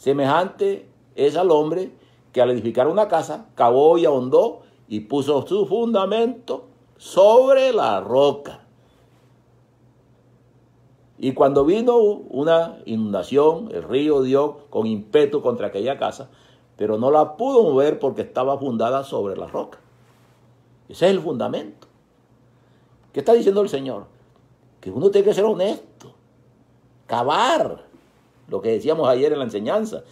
Semejante es al hombre que al edificar una casa, cavó y ahondó y puso su fundamento sobre la roca. Y cuando vino una inundación, el río dio con impeto contra aquella casa, pero no la pudo mover porque estaba fundada sobre la roca. Ese es el fundamento. ¿Qué está diciendo el Señor? Que uno tiene que ser honesto, cavar, lo que decíamos ayer en la enseñanza.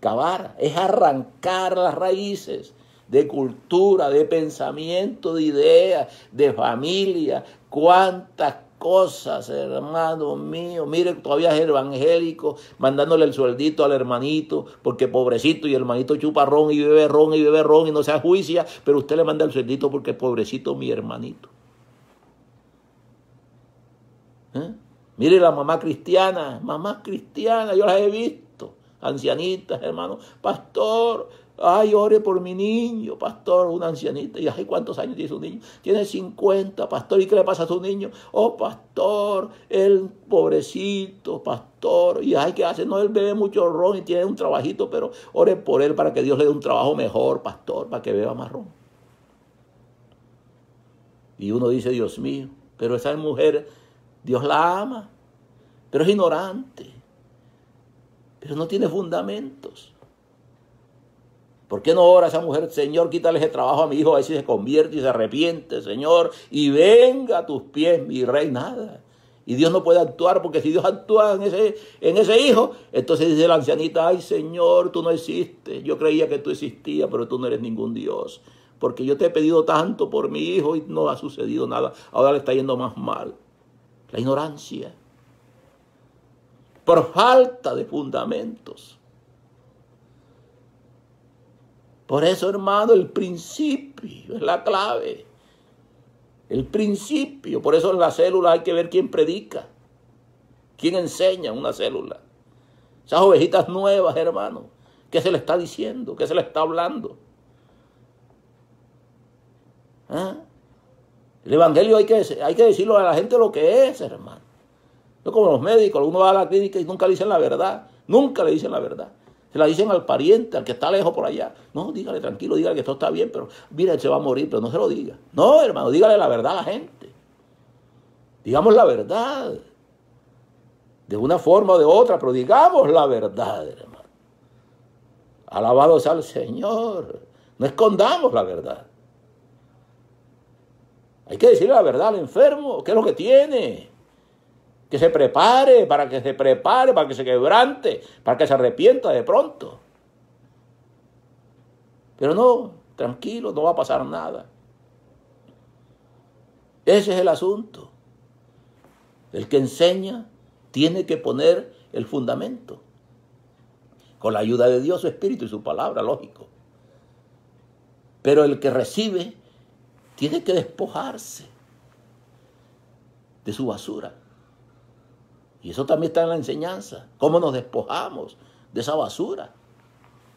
Cavar es arrancar las raíces de cultura, de pensamiento, de ideas, de familia. Cuántas cosas, hermano mío. Mire, todavía es evangélico, mandándole el sueldito al hermanito, porque pobrecito, y el hermanito chupa ron y bebe ron y bebe ron y no se juicia, pero usted le manda el sueldito porque pobrecito mi hermanito. ¿Eh? Mire la mamá cristiana, mamá cristiana, yo las he visto, ancianitas, hermano, pastor, ay, ore por mi niño, pastor, una ancianita, y ay, ¿cuántos años tiene su niño? Tiene 50, pastor, ¿y qué le pasa a su niño? Oh, pastor, el pobrecito, pastor, y ay, ¿qué hace? No, él bebe mucho ron y tiene un trabajito, pero ore por él para que Dios le dé un trabajo mejor, pastor, para que beba más ron. Y uno dice, Dios mío, pero esa mujer Dios la ama, pero es ignorante, pero no tiene fundamentos. ¿Por qué no ora esa mujer? Señor, quítale ese trabajo a mi hijo, a ver si se convierte y se arrepiente, Señor, y venga a tus pies, mi rey, nada. Y Dios no puede actuar, porque si Dios actúa en ese, en ese hijo, entonces dice la ancianita, ay Señor, tú no existes. Yo creía que tú existías, pero tú no eres ningún Dios. Porque yo te he pedido tanto por mi hijo y no ha sucedido nada. Ahora le está yendo más mal la ignorancia, por falta de fundamentos. Por eso, hermano, el principio es la clave. El principio. Por eso en la célula hay que ver quién predica, quién enseña una célula. Esas ovejitas nuevas, hermano. ¿Qué se le está diciendo? ¿Qué se le está hablando? ¿Ah? El Evangelio hay que, hay que decirlo a la gente lo que es, hermano. No como los médicos, uno va a la clínica y nunca le dicen la verdad, nunca le dicen la verdad. Se la dicen al pariente, al que está lejos por allá. No, dígale tranquilo, dígale que todo está bien, pero mira, él se va a morir, pero no se lo diga. No, hermano, dígale la verdad a la gente. Digamos la verdad. De una forma o de otra, pero digamos la verdad, hermano. Alabado sea el Señor. No escondamos la verdad. Hay que decirle la verdad al enfermo, qué es lo que tiene. Que se prepare, para que se prepare, para que se quebrante, para que se arrepienta de pronto. Pero no, tranquilo, no va a pasar nada. Ese es el asunto. El que enseña tiene que poner el fundamento. Con la ayuda de Dios, su Espíritu y su palabra, lógico. Pero el que recibe tiene que despojarse de su basura. Y eso también está en la enseñanza. ¿Cómo nos despojamos de esa basura?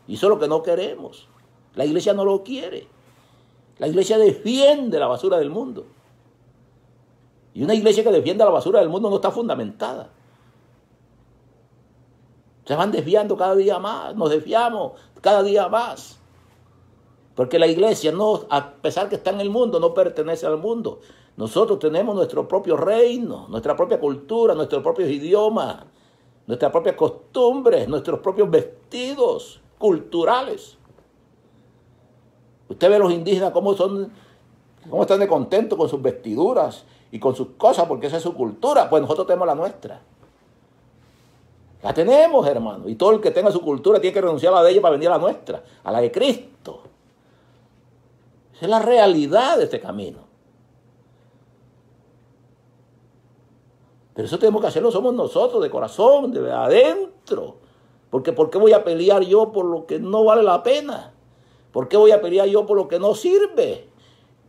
Y eso es lo que no queremos. La iglesia no lo quiere. La iglesia defiende la basura del mundo. Y una iglesia que defiende la basura del mundo no está fundamentada. Se van desviando cada día más, nos desviamos cada día más. Porque la iglesia, no, a pesar que está en el mundo, no pertenece al mundo. Nosotros tenemos nuestro propio reino, nuestra propia cultura, nuestros propios idiomas, nuestras propias costumbres, nuestros propios vestidos culturales. Usted ve a los indígenas cómo son, cómo están de contento con sus vestiduras y con sus cosas, porque esa es su cultura. Pues nosotros tenemos la nuestra. La tenemos, hermano. Y todo el que tenga su cultura tiene que renunciar a la de ella para venir a la nuestra, a la de Cristo. Es la realidad de este camino. Pero eso tenemos que hacerlo, somos nosotros, de corazón, de adentro. Porque ¿por qué voy a pelear yo por lo que no vale la pena? ¿Por qué voy a pelear yo por lo que no sirve?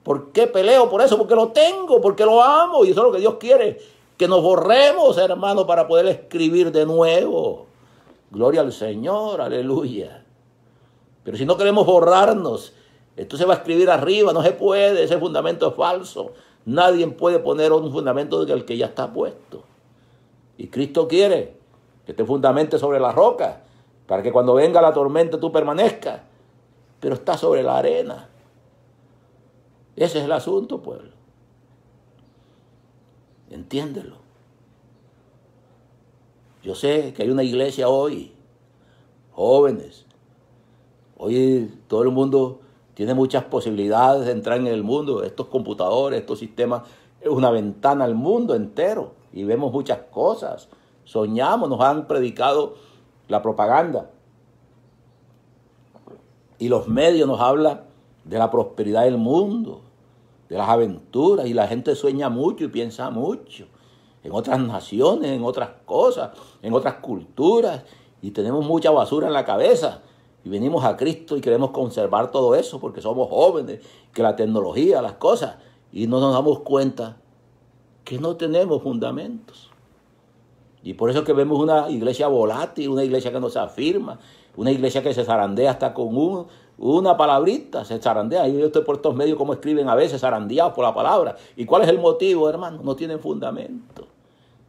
¿Por qué peleo por eso? Porque lo tengo, porque lo amo. Y eso es lo que Dios quiere. Que nos borremos, hermano, para poder escribir de nuevo. Gloria al Señor, aleluya. Pero si no queremos borrarnos, esto se va a escribir arriba, no se puede, ese fundamento es falso. Nadie puede poner un fundamento del que ya está puesto. Y Cristo quiere que te fundamente sobre la roca, para que cuando venga la tormenta tú permanezcas. Pero está sobre la arena. Ese es el asunto, pueblo. Entiéndelo. Yo sé que hay una iglesia hoy, jóvenes. Hoy todo el mundo tiene muchas posibilidades de entrar en el mundo. Estos computadores, estos sistemas, es una ventana al mundo entero y vemos muchas cosas. Soñamos, nos han predicado la propaganda. Y los medios nos hablan de la prosperidad del mundo, de las aventuras, y la gente sueña mucho y piensa mucho en otras naciones, en otras cosas, en otras culturas, y tenemos mucha basura en la cabeza y venimos a Cristo y queremos conservar todo eso porque somos jóvenes, que la tecnología, las cosas, y no nos damos cuenta que no tenemos fundamentos. Y por eso que vemos una iglesia volátil, una iglesia que no se afirma, una iglesia que se zarandea hasta con una palabrita, se zarandea. Y yo estoy por estos medios como escriben a veces, zarandeados por la palabra. ¿Y cuál es el motivo, hermano? No tienen fundamento.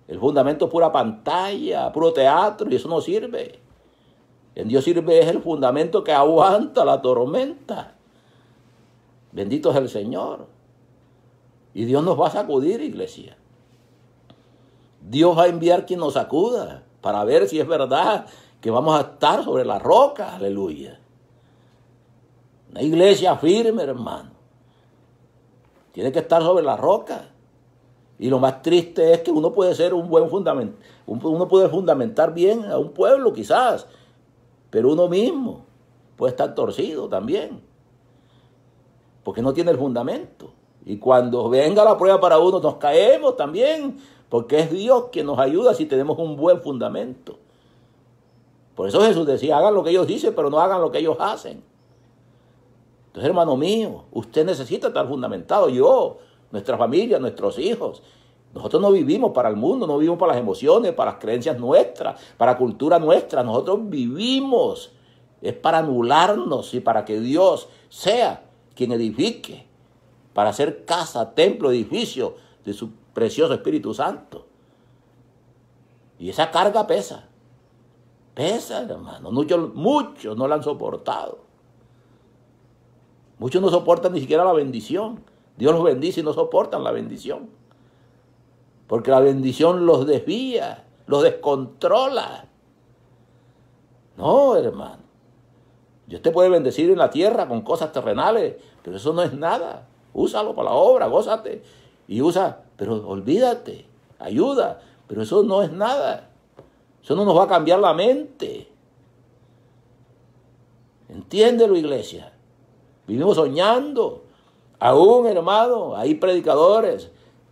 El fundamento es pura pantalla, puro teatro, y eso no sirve. En Dios sirve es el fundamento que aguanta la tormenta. Bendito es el Señor. Y Dios nos va a sacudir, iglesia. Dios va a enviar quien nos sacuda para ver si es verdad que vamos a estar sobre la roca. Aleluya. Una iglesia firme, hermano. Tiene que estar sobre la roca. Y lo más triste es que uno puede ser un buen fundamento, uno puede fundamentar bien a un pueblo quizás, pero uno mismo puede estar torcido también, porque no tiene el fundamento. Y cuando venga la prueba para uno, nos caemos también, porque es Dios quien nos ayuda si tenemos un buen fundamento. Por eso Jesús decía, hagan lo que ellos dicen, pero no hagan lo que ellos hacen. Entonces, hermano mío, usted necesita estar fundamentado. Yo, nuestra familia, nuestros hijos, nosotros no vivimos para el mundo, no vivimos para las emociones, para las creencias nuestras, para la cultura nuestra. Nosotros vivimos es para anularnos y para que Dios sea quien edifique, para hacer casa, templo, edificio de su precioso Espíritu Santo. Y esa carga pesa, pesa hermano, muchos, muchos no la han soportado. Muchos no soportan ni siquiera la bendición. Dios los bendice y no soportan la bendición porque la bendición los desvía, los descontrola. No, hermano. Dios te puede bendecir en la tierra con cosas terrenales, pero eso no es nada. Úsalo para la obra, gózate y usa, pero olvídate, ayuda, pero eso no es nada. Eso no nos va a cambiar la mente. Entiéndelo, iglesia. Vivimos soñando. Aún, hermano, hay predicadores,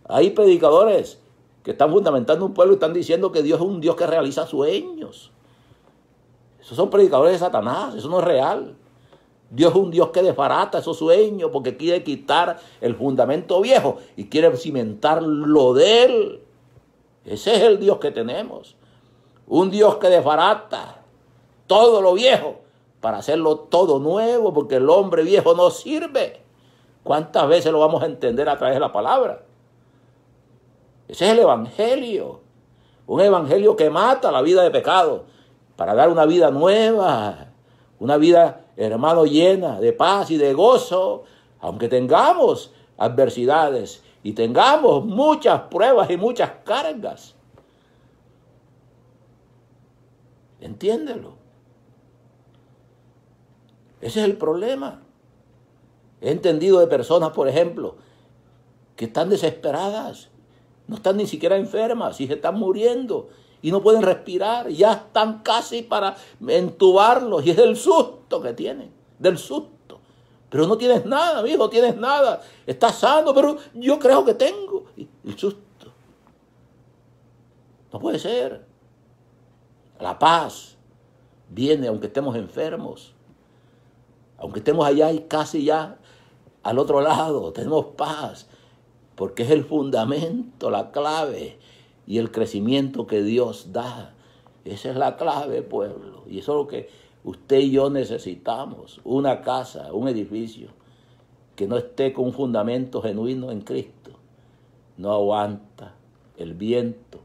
hay predicadores que están fundamentando un pueblo y están diciendo que Dios es un Dios que realiza sueños. Esos son predicadores de Satanás, eso no es real. Dios es un Dios que desbarata esos sueños porque quiere quitar el fundamento viejo y quiere cimentar lo de él. Ese es el Dios que tenemos. Un Dios que desbarata todo lo viejo para hacerlo todo nuevo porque el hombre viejo no sirve. ¿Cuántas veces lo vamos a entender a través de la palabra? Ese es el Evangelio. Un Evangelio que mata la vida de pecado para dar una vida nueva, una vida, hermano, llena de paz y de gozo, aunque tengamos adversidades y tengamos muchas pruebas y muchas cargas. Entiéndelo. Ese es el problema. He entendido de personas, por ejemplo, que están desesperadas no están ni siquiera enfermas y se están muriendo y no pueden respirar. Ya están casi para entubarlos y es el susto que tienen, del susto. Pero no tienes nada, mi hijo, tienes nada. Estás sano, pero yo creo que tengo. El susto. No puede ser. La paz viene aunque estemos enfermos. Aunque estemos allá y casi ya al otro lado, tenemos paz porque es el fundamento, la clave y el crecimiento que Dios da. Esa es la clave, pueblo. Y eso es lo que usted y yo necesitamos, una casa, un edificio que no esté con un fundamento genuino en Cristo. No aguanta el viento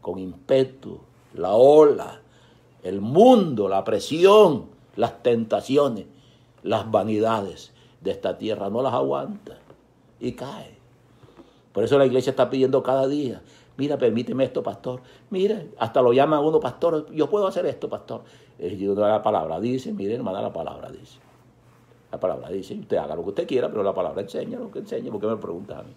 con impetu, la ola, el mundo, la presión, las tentaciones, las vanidades de esta tierra. No las aguanta y cae. Por eso la iglesia está pidiendo cada día, mira, permíteme esto, pastor. Mire, hasta lo llama uno, pastor, yo puedo hacer esto, pastor. Yo la palabra dice, mire, hermana, la palabra dice. La palabra dice, usted haga lo que usted quiera, pero la palabra enseña lo que enseña, ¿por qué me preguntan? a mí?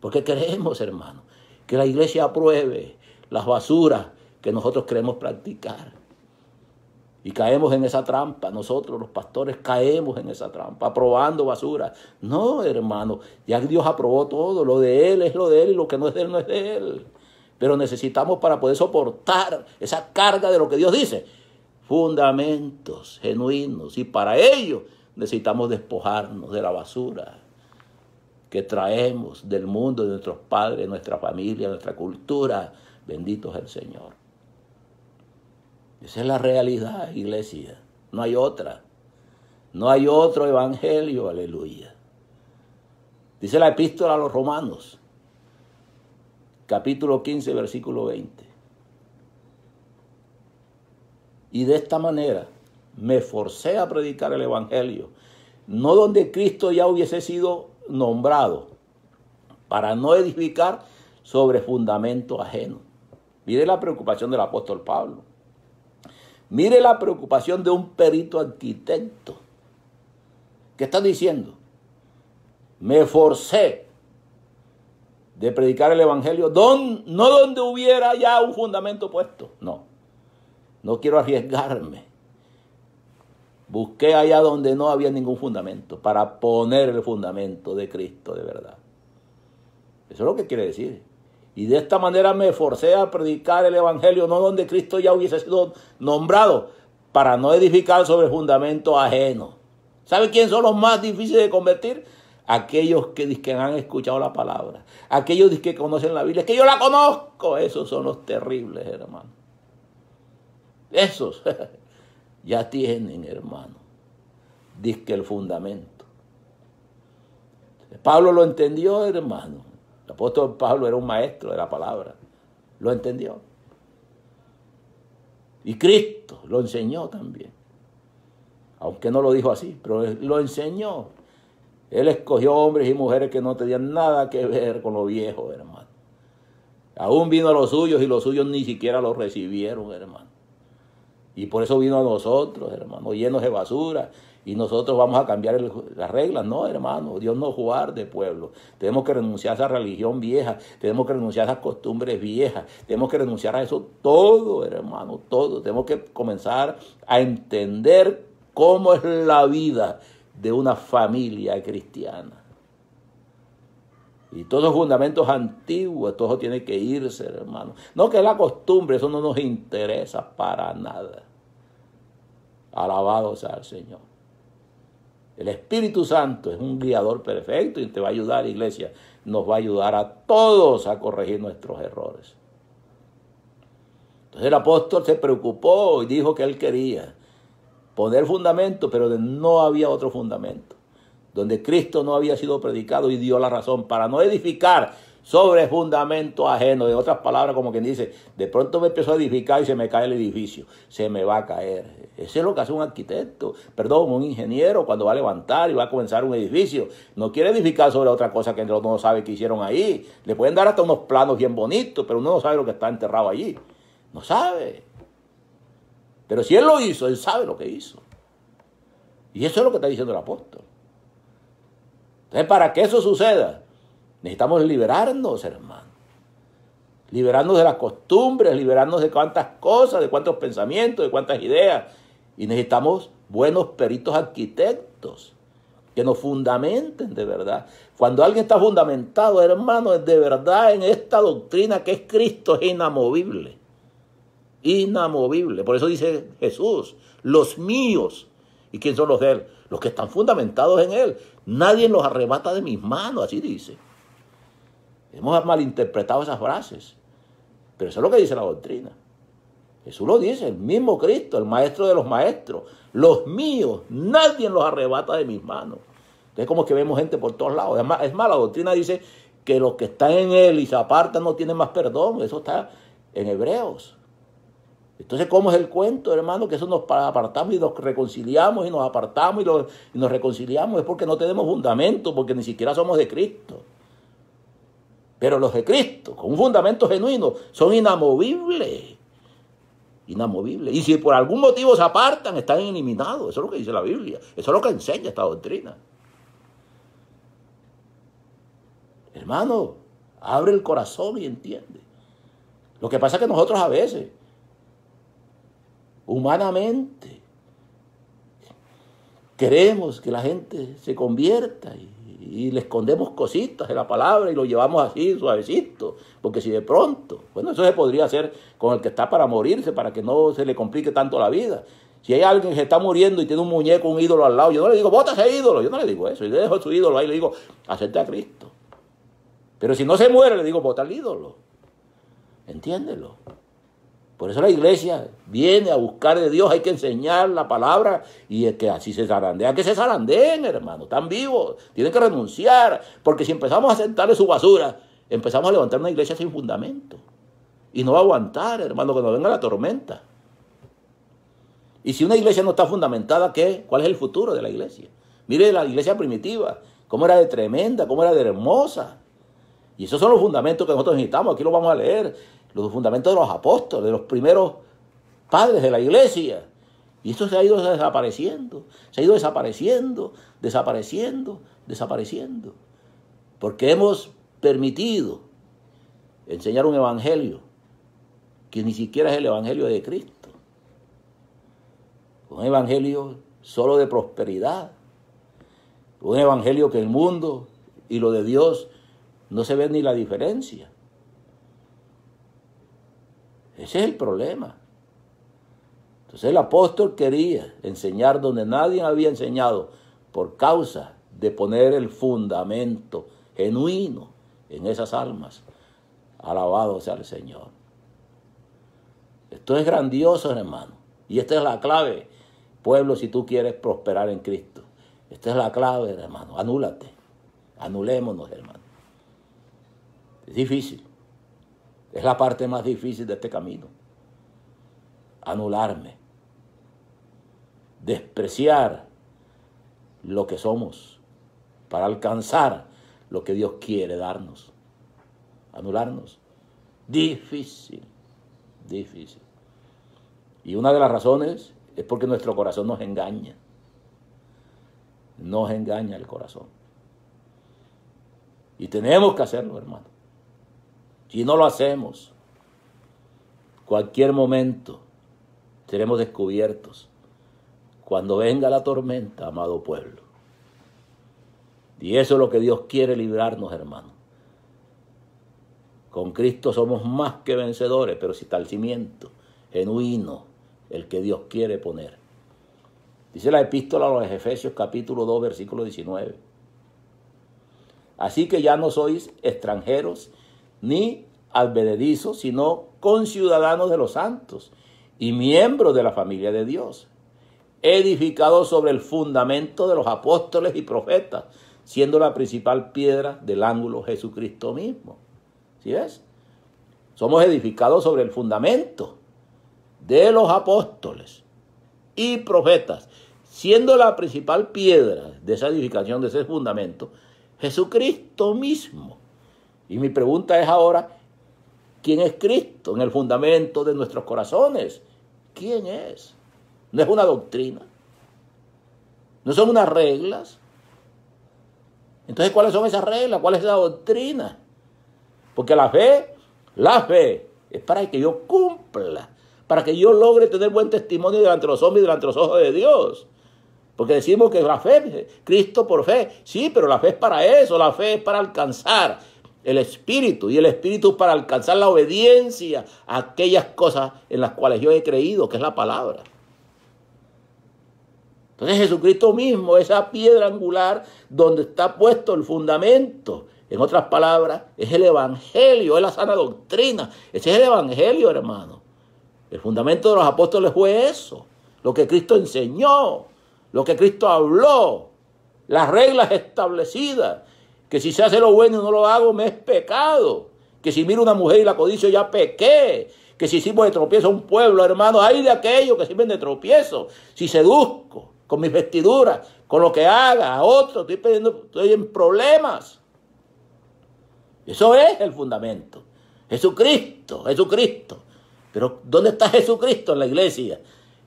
Porque creemos, hermano, que la iglesia apruebe las basuras que nosotros queremos practicar. Y caemos en esa trampa, nosotros los pastores caemos en esa trampa, aprobando basura. No, hermano, ya Dios aprobó todo, lo de Él es lo de Él y lo que no es de Él no es de Él. Pero necesitamos para poder soportar esa carga de lo que Dios dice, fundamentos genuinos. Y para ello necesitamos despojarnos de la basura que traemos del mundo, de nuestros padres, de nuestra familia, nuestra cultura. Bendito es el Señor. Esa es la realidad, iglesia. No hay otra. No hay otro evangelio, aleluya. Dice la epístola a los romanos, capítulo 15, versículo 20. Y de esta manera me forcé a predicar el Evangelio, no donde Cristo ya hubiese sido nombrado, para no edificar sobre fundamento ajeno. Mire la preocupación del apóstol Pablo. Mire la preocupación de un perito arquitecto que está diciendo, me forcé de predicar el Evangelio, don, no donde hubiera ya un fundamento puesto, no, no quiero arriesgarme. Busqué allá donde no había ningún fundamento para poner el fundamento de Cristo de verdad. Eso es lo que quiere decir. Y de esta manera me forcé a predicar el Evangelio, no donde Cristo ya hubiese sido nombrado, para no edificar sobre fundamento ajeno. ¿Sabe quién son los más difíciles de convertir? Aquellos que, que han escuchado la palabra, aquellos que conocen la Biblia, es que yo la conozco, esos son los terribles, hermano. Esos ya tienen, hermano, dice el fundamento. Pablo lo entendió, hermano. El apóstol Pablo era un maestro de la palabra. Lo entendió. Y Cristo lo enseñó también. Aunque no lo dijo así, pero lo enseñó. Él escogió hombres y mujeres que no tenían nada que ver con lo viejo, hermano. Aún vino a los suyos y los suyos ni siquiera lo recibieron, hermano. Y por eso vino a nosotros, hermano, llenos de basura y nosotros vamos a cambiar las reglas. No, hermano, Dios no de pueblo. Tenemos que renunciar a esa religión vieja, tenemos que renunciar a esas costumbres viejas, tenemos que renunciar a eso todo, hermano, todo. Tenemos que comenzar a entender cómo es la vida de una familia cristiana. Y todos los fundamentos antiguos, todo tiene que irse, hermano. No que es la costumbre, eso no nos interesa para nada. Alabado sea el Señor. El Espíritu Santo es un guiador perfecto y te va a ayudar, iglesia. Nos va a ayudar a todos a corregir nuestros errores. Entonces el apóstol se preocupó y dijo que él quería poner fundamento, pero no había otro fundamento. Donde Cristo no había sido predicado y dio la razón para no edificar sobre fundamento ajeno. De otras palabras, como quien dice, de pronto me empezó a edificar y se me cae el edificio. Se me va a caer. Eso es lo que hace un arquitecto, perdón, un ingeniero cuando va a levantar y va a comenzar un edificio. No quiere edificar sobre otra cosa que no sabe que hicieron ahí. Le pueden dar hasta unos planos bien bonitos, pero uno no sabe lo que está enterrado allí. No sabe. Pero si él lo hizo, él sabe lo que hizo. Y eso es lo que está diciendo el apóstol. Entonces, para que eso suceda, Necesitamos liberarnos, hermano. Liberarnos de las costumbres, liberarnos de cuántas cosas, de cuántos pensamientos, de cuántas ideas. Y necesitamos buenos peritos arquitectos que nos fundamenten de verdad. Cuando alguien está fundamentado, hermano, es de verdad en esta doctrina que es Cristo, es inamovible. Inamovible. Por eso dice Jesús, los míos. ¿Y quién son los de él? Los que están fundamentados en él. Nadie los arrebata de mis manos, así dice. Hemos malinterpretado esas frases. Pero eso es lo que dice la doctrina. Jesús lo dice, el mismo Cristo, el maestro de los maestros. Los míos, nadie los arrebata de mis manos. Entonces, como que vemos gente por todos lados. Es más, es la doctrina dice que los que están en él y se apartan no tienen más perdón. Eso está en Hebreos. Entonces, ¿cómo es el cuento, hermano? Que eso nos apartamos y nos reconciliamos y nos apartamos y nos reconciliamos. Es porque no tenemos fundamento, porque ni siquiera somos de Cristo. Pero los de Cristo, con un fundamento genuino, son inamovibles. Inamovibles. Y si por algún motivo se apartan, están eliminados. Eso es lo que dice la Biblia. Eso es lo que enseña esta doctrina. Hermano, abre el corazón y entiende. Lo que pasa es que nosotros a veces, humanamente, queremos que la gente se convierta y y le escondemos cositas de la palabra y lo llevamos así suavecito, porque si de pronto, bueno, eso se podría hacer con el que está para morirse, para que no se le complique tanto la vida. Si hay alguien que está muriendo y tiene un muñeco, un ídolo al lado, yo no le digo, bota ese ídolo, yo no le digo eso, yo dejo su ídolo ahí, y le digo, acepta a Cristo. Pero si no se muere, le digo, bota al ídolo. Entiéndelo. Por eso la iglesia viene a buscar de Dios, hay que enseñar la palabra y es que así se zarandean, que se zarandeen, hermano, están vivos, tienen que renunciar, porque si empezamos a sentarle su basura, empezamos a levantar una iglesia sin fundamento. Y no va a aguantar, hermano, cuando venga la tormenta. Y si una iglesia no está fundamentada, ¿qué? ¿cuál es el futuro de la iglesia? Mire la iglesia primitiva, cómo era de tremenda, cómo era de hermosa. Y esos son los fundamentos que nosotros necesitamos. Aquí lo vamos a leer los fundamentos de los apóstoles, de los primeros padres de la iglesia. Y esto se ha ido desapareciendo, se ha ido desapareciendo, desapareciendo, desapareciendo. Porque hemos permitido enseñar un evangelio que ni siquiera es el evangelio de Cristo. Un evangelio solo de prosperidad. Un evangelio que el mundo y lo de Dios no se ven ni la diferencia. Ese es el problema. Entonces el apóstol quería enseñar donde nadie había enseñado por causa de poner el fundamento genuino en esas almas. Alabado sea el Señor. Esto es grandioso, hermano. Y esta es la clave, pueblo, si tú quieres prosperar en Cristo. Esta es la clave, hermano. Anúlate. Anulémonos, hermano. Es difícil. Es la parte más difícil de este camino. Anularme. Despreciar lo que somos para alcanzar lo que Dios quiere darnos. Anularnos. Difícil. Difícil. Y una de las razones es porque nuestro corazón nos engaña. Nos engaña el corazón. Y tenemos que hacerlo, hermano. Y no lo hacemos. Cualquier momento seremos descubiertos. Cuando venga la tormenta, amado pueblo. Y eso es lo que Dios quiere librarnos, hermano. Con Cristo somos más que vencedores, pero si está el cimiento genuino, el que Dios quiere poner. Dice la epístola a los Efesios capítulo 2, versículo 19. Así que ya no sois extranjeros ni Sino sino ciudadanos de los santos y miembros de la familia de Dios, edificados sobre el fundamento de los apóstoles y profetas, siendo la principal piedra del ángulo Jesucristo mismo. ¿Sí ves? Somos edificados sobre el fundamento de los apóstoles y profetas, siendo la principal piedra de esa edificación, de ese fundamento, Jesucristo mismo. Y mi pregunta es ahora, ¿Quién es Cristo en el fundamento de nuestros corazones? ¿Quién es? No es una doctrina. No son unas reglas. Entonces, ¿cuáles son esas reglas? ¿Cuál es la doctrina? Porque la fe, la fe, es para que yo cumpla, para que yo logre tener buen testimonio delante de los hombres y delante de los ojos de Dios. Porque decimos que la fe, Cristo por fe, sí, pero la fe es para eso, la fe es para alcanzar el espíritu y el espíritu para alcanzar la obediencia a aquellas cosas en las cuales yo he creído, que es la palabra. Entonces Jesucristo mismo, esa piedra angular donde está puesto el fundamento, en otras palabras, es el Evangelio, es la sana doctrina, ese es el Evangelio, hermano. El fundamento de los apóstoles fue eso, lo que Cristo enseñó, lo que Cristo habló, las reglas establecidas, que si se hace lo bueno y no lo hago, me es pecado. Que si miro una mujer y la codicio, ya pequé. Que si hicimos de tropiezo a un pueblo, hermano, hay de aquellos que sirven de tropiezo. Si seduzco con mis vestiduras, con lo que haga a otro, estoy, estoy en problemas. Eso es el fundamento. Jesucristo, Jesucristo. Pero ¿dónde está Jesucristo en la iglesia?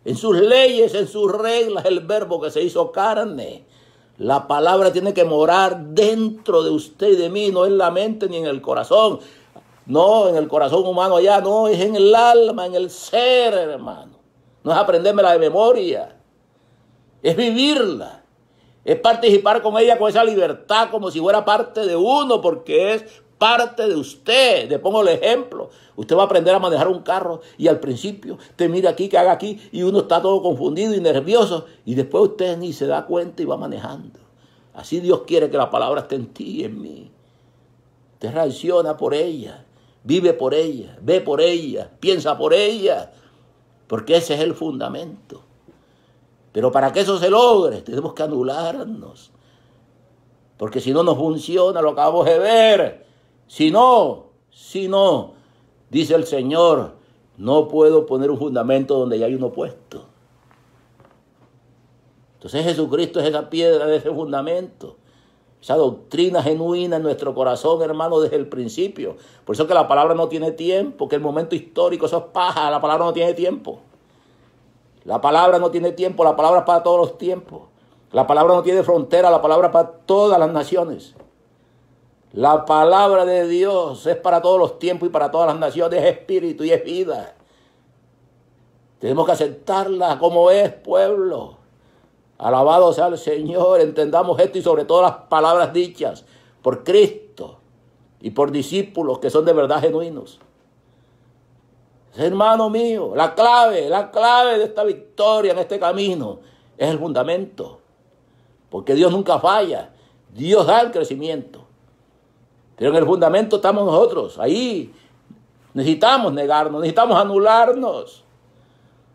En sus leyes, en sus reglas, el verbo que se hizo carne. La palabra tiene que morar dentro de usted y de mí, no en la mente ni en el corazón. No en el corazón humano allá, no, es en el alma, en el ser, hermano. No es la de memoria, es vivirla, es participar con ella con esa libertad como si fuera parte de uno, porque es parte de usted. Le pongo el ejemplo. Usted va a aprender a manejar un carro y al principio te mira aquí, que haga aquí y uno está todo confundido y nervioso y después usted ni se da cuenta y va manejando. Así Dios quiere que la palabra esté en ti y en mí. Te reacciona por ella, vive por ella, ve por ella, piensa por ella, porque ese es el fundamento. Pero para que eso se logre, tenemos que anularnos. Porque si no nos funciona, lo acabamos de ver. Si no, si no, dice el Señor, no puedo poner un fundamento donde ya hay uno puesto. Entonces Jesucristo es esa piedra de ese fundamento. Esa doctrina genuina en nuestro corazón, hermano, desde el principio. Por eso que la palabra no tiene tiempo, que el momento histórico, eso es paja, la palabra no tiene tiempo. La palabra no tiene tiempo, la palabra es para todos los tiempos. La palabra no tiene frontera, la palabra es para todas las naciones. La palabra de Dios es para todos los tiempos y para todas las naciones, es espíritu y es vida. Tenemos que aceptarla como es, pueblo. Alabado sea el Señor, entendamos esto y sobre todo las palabras dichas por Cristo y por discípulos que son de verdad genuinos. Hermano mío, la clave, la clave de esta victoria en este camino es el fundamento. Porque Dios nunca falla. Dios da el crecimiento. Pero en el fundamento estamos nosotros, ahí. Necesitamos negarnos, necesitamos anularnos.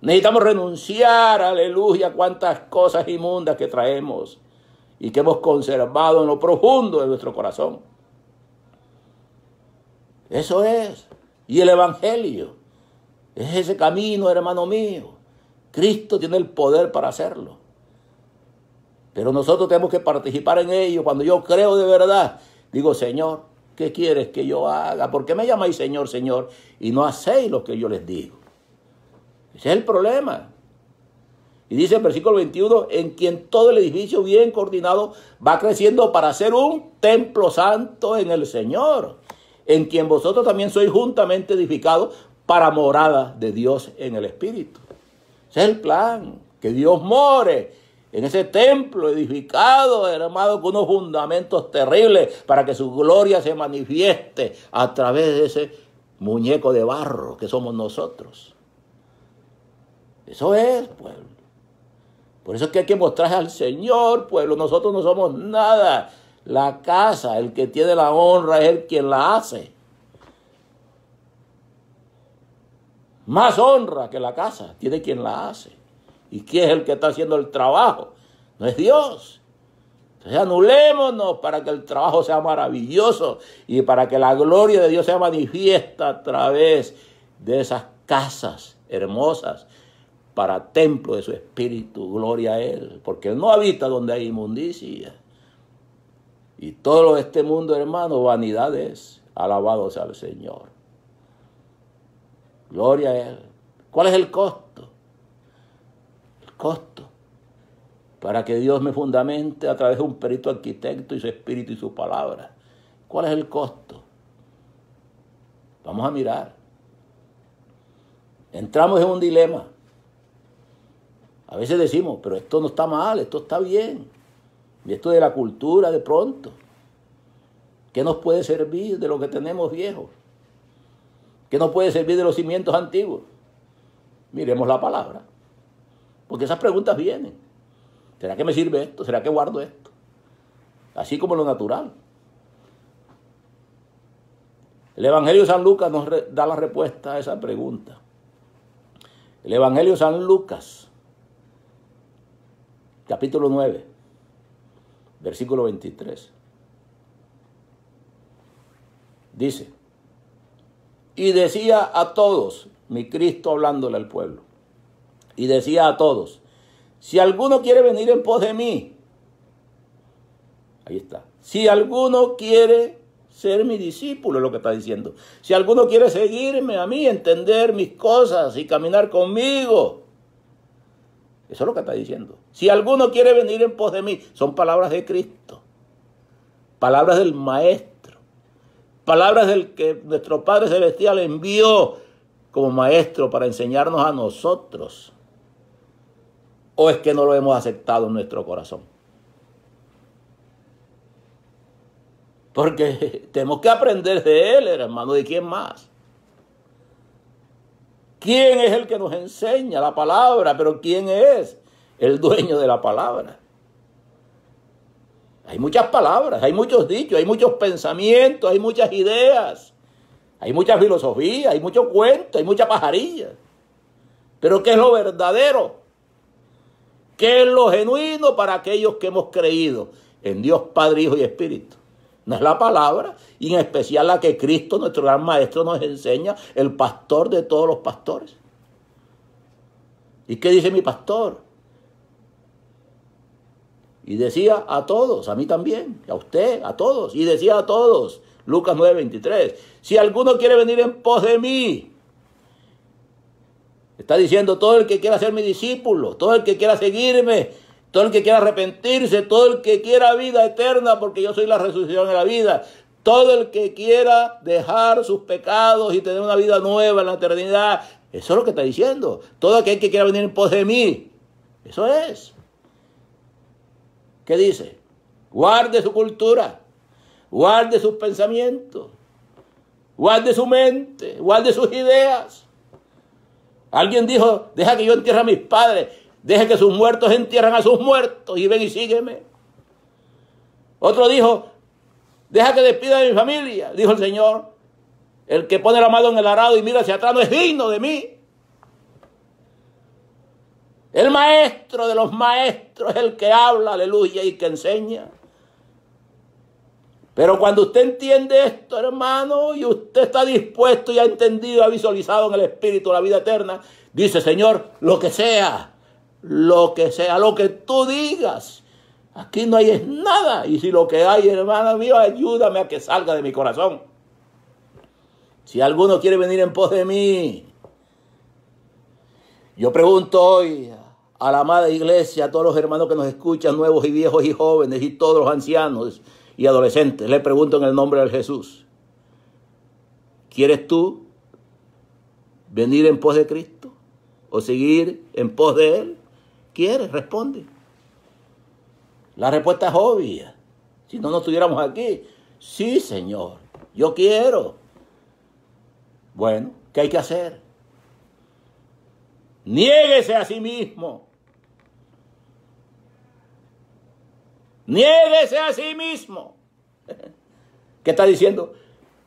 Necesitamos renunciar, aleluya, cuántas cosas inmundas que traemos y que hemos conservado en lo profundo de nuestro corazón. Eso es. Y el Evangelio es ese camino, hermano mío. Cristo tiene el poder para hacerlo. Pero nosotros tenemos que participar en ello. Cuando yo creo de verdad, digo, Señor, ¿Qué quieres que yo haga? ¿Por qué me llamáis Señor, Señor? Y no hacéis lo que yo les digo. Ese es el problema. Y dice el versículo 21, en quien todo el edificio bien coordinado va creciendo para ser un templo santo en el Señor, en quien vosotros también sois juntamente edificados para morada de Dios en el Espíritu. Ese es el plan, que Dios more en ese templo edificado, hermano, con unos fundamentos terribles para que su gloria se manifieste a través de ese muñeco de barro que somos nosotros. Eso es, pueblo. Por eso es que hay que mostrar al Señor, pueblo. Nosotros no somos nada. La casa, el que tiene la honra es el quien la hace. Más honra que la casa tiene quien la hace. ¿Y quién es el que está haciendo el trabajo? No es Dios. Entonces anulémonos para que el trabajo sea maravilloso y para que la gloria de Dios sea manifiesta a través de esas casas hermosas para templo de su espíritu, gloria a Él, porque Él no habita donde hay inmundicia. Y todo este mundo, hermano, vanidades, Alabados al Señor. Gloria a Él. ¿Cuál es el costo? costo para que Dios me fundamente a través de un perito arquitecto y su espíritu y su palabra. ¿Cuál es el costo? Vamos a mirar. Entramos en un dilema. A veces decimos, pero esto no está mal, esto está bien. Y esto de la cultura de pronto. ¿Qué nos puede servir de lo que tenemos viejos? ¿Qué nos puede servir de los cimientos antiguos? Miremos la palabra. Porque esas preguntas vienen. ¿Será que me sirve esto? ¿Será que guardo esto? Así como lo natural. El Evangelio de San Lucas nos da la respuesta a esa pregunta. El Evangelio de San Lucas, capítulo 9, versículo 23. Dice, y decía a todos, mi Cristo hablándole al pueblo, y decía a todos, si alguno quiere venir en pos de mí, ahí está, si alguno quiere ser mi discípulo, es lo que está diciendo, si alguno quiere seguirme a mí, entender mis cosas y caminar conmigo, eso es lo que está diciendo. Si alguno quiere venir en pos de mí, son palabras de Cristo, palabras del Maestro, palabras del que nuestro Padre Celestial envió como Maestro para enseñarnos a nosotros ¿O es que no lo hemos aceptado en nuestro corazón? Porque tenemos que aprender de Él, hermano, ¿de quién más? ¿Quién es el que nos enseña la palabra? Pero ¿quién es el dueño de la palabra? Hay muchas palabras, hay muchos dichos, hay muchos pensamientos, hay muchas ideas, hay mucha filosofía, hay muchos cuentos, hay mucha pajarilla. Pero ¿qué es lo verdadero? ¿Qué es lo genuino para aquellos que hemos creído en Dios Padre, Hijo y Espíritu? No es la palabra, y en especial la que Cristo, nuestro gran maestro, nos enseña, el pastor de todos los pastores. ¿Y qué dice mi pastor? Y decía a todos, a mí también, a usted, a todos, y decía a todos, Lucas 9:23, si alguno quiere venir en pos de mí, Está diciendo todo el que quiera ser mi discípulo, todo el que quiera seguirme, todo el que quiera arrepentirse, todo el que quiera vida eterna, porque yo soy la resurrección de la vida. Todo el que quiera dejar sus pecados y tener una vida nueva en la eternidad. Eso es lo que está diciendo. Todo aquel que quiera venir en pos de mí. Eso es. ¿Qué dice? Guarde su cultura, guarde sus pensamientos, guarde su mente, guarde sus ideas. Alguien dijo, deja que yo entierre a mis padres, deja que sus muertos entierran a sus muertos y ven y sígueme. Otro dijo, deja que despida de mi familia, dijo el Señor. El que pone la mano en el arado y mira hacia atrás no es digno de mí. El maestro de los maestros es el que habla, aleluya, y que enseña. Pero cuando usted entiende esto, hermano, y usted está dispuesto y ha entendido, ha visualizado en el Espíritu la vida eterna, dice, Señor, lo que sea, lo que sea, lo que tú digas, aquí no hay nada. Y si lo que hay, hermano mío, ayúdame a que salga de mi corazón. Si alguno quiere venir en pos de mí, yo pregunto hoy a la amada iglesia, a todos los hermanos que nos escuchan, nuevos y viejos y jóvenes y todos los ancianos, y adolescentes. le pregunto en el nombre de Jesús. ¿Quieres tú venir en pos de Cristo? ¿O seguir en pos de Él? ¿Quieres? Responde. La respuesta es obvia. Si no, no estuviéramos aquí. Sí, Señor, yo quiero. Bueno, ¿qué hay que hacer? Niéguese a sí mismo. Niéguese a sí mismo. ¿Qué está diciendo?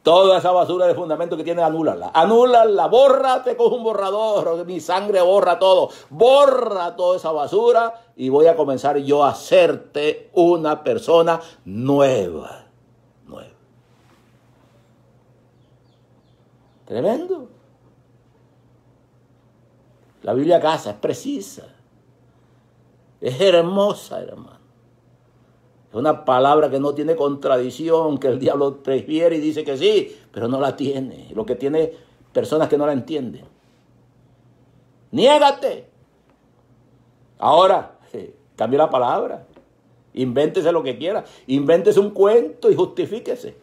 Toda esa basura de fundamento que tiene, anúlala. Anúlala, bórrate con un borrador. Mi sangre borra todo. Borra toda esa basura y voy a comenzar yo a hacerte una persona nueva. Nueva. Tremendo. La Biblia casa es precisa. Es hermosa, hermano. Es una palabra que no tiene contradicción, que el diablo prefiere y dice que sí, pero no la tiene. Lo que tiene personas que no la entienden. Niégate. Ahora, cambie la palabra. Invéntese lo que quiera. Invéntese un cuento y justifíquese.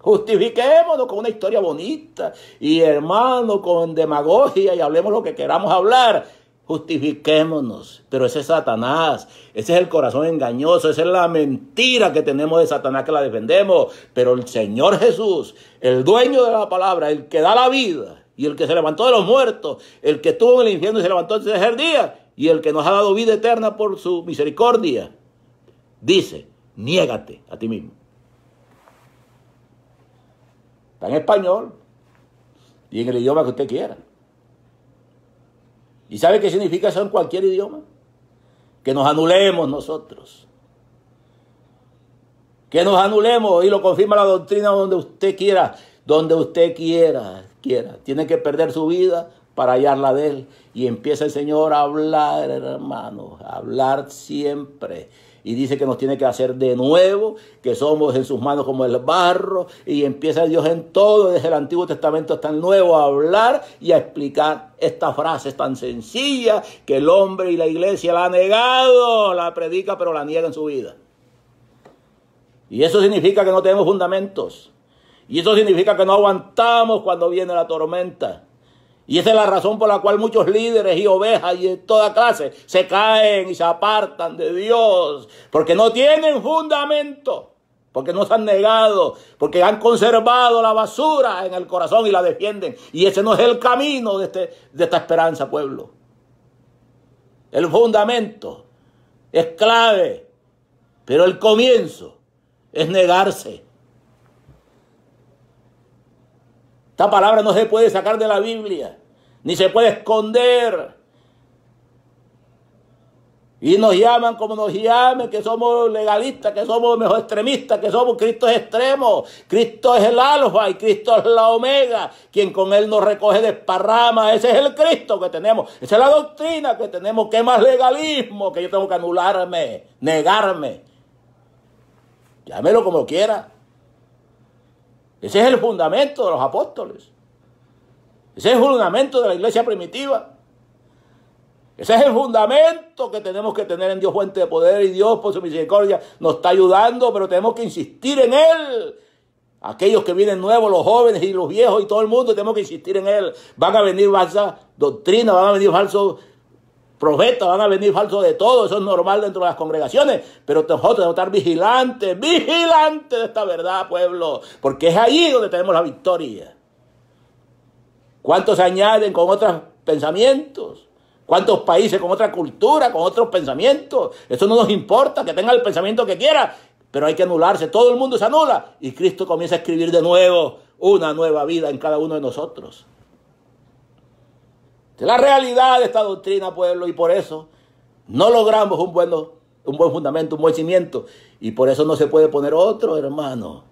Justifiquémonos con una historia bonita y hermano, con demagogia y hablemos lo que queramos hablar justifiquémonos. Pero ese es Satanás, ese es el corazón engañoso, esa es la mentira que tenemos de Satanás que la defendemos. Pero el Señor Jesús, el dueño de la palabra, el que da la vida y el que se levantó de los muertos, el que estuvo en el infierno y se levantó el tercer día y el que nos ha dado vida eterna por su misericordia, dice, niégate a ti mismo. Está en español y en el idioma que usted quiera. ¿Y sabe qué significa eso en cualquier idioma? Que nos anulemos nosotros. Que nos anulemos y lo confirma la doctrina donde usted quiera, donde usted quiera, quiera. Tiene que perder su vida para hallarla de él. Y empieza el Señor a hablar, hermanos, a hablar siempre y dice que nos tiene que hacer de nuevo, que somos en sus manos como el barro, y empieza Dios en todo, desde el Antiguo Testamento hasta el Nuevo, a hablar y a explicar estas frases tan sencillas que el hombre y la iglesia la han negado, la predica pero la niega en su vida. Y eso significa que no tenemos fundamentos. Y eso significa que no aguantamos cuando viene la tormenta. Y esa es la razón por la cual muchos líderes y ovejas y de toda clase se caen y se apartan de Dios, porque no tienen fundamento, porque no se han negado, porque han conservado la basura en el corazón y la defienden. Y ese no es el camino de, este, de esta esperanza, pueblo. El fundamento es clave, pero el comienzo es negarse Esta palabra no se puede sacar de la Biblia, ni se puede esconder. Y nos llaman como nos llame, que somos legalistas, que somos mejor extremistas, que somos Cristo es extremo. Cristo es el alfa y Cristo es la omega. Quien con él nos recoge de esparrama. Ese es el Cristo que tenemos. Esa es la doctrina que tenemos. ¿Qué más legalismo? Que yo tengo que anularme, negarme. Llámelo como quiera. Ese es el fundamento de los apóstoles. Ese es el fundamento de la iglesia primitiva. Ese es el fundamento que tenemos que tener en Dios, fuente de poder, y Dios por su misericordia nos está ayudando, pero tenemos que insistir en Él. Aquellos que vienen nuevos, los jóvenes y los viejos y todo el mundo, tenemos que insistir en Él. Van a venir falsas doctrinas, van a venir falsos Profetas van a venir falsos de todo, eso es normal dentro de las congregaciones, pero nosotros debemos estar vigilantes, vigilantes de esta verdad, pueblo, porque es ahí donde tenemos la victoria. ¿Cuántos añaden con otros pensamientos? ¿Cuántos países con otra cultura, con otros pensamientos? Eso no nos importa, que tenga el pensamiento que quiera, pero hay que anularse. Todo el mundo se anula y Cristo comienza a escribir de nuevo una nueva vida en cada uno de nosotros la realidad de esta doctrina, pueblo, y por eso no logramos un, un buen fundamento, un buen cimiento. Y por eso no se puede poner otro, hermano.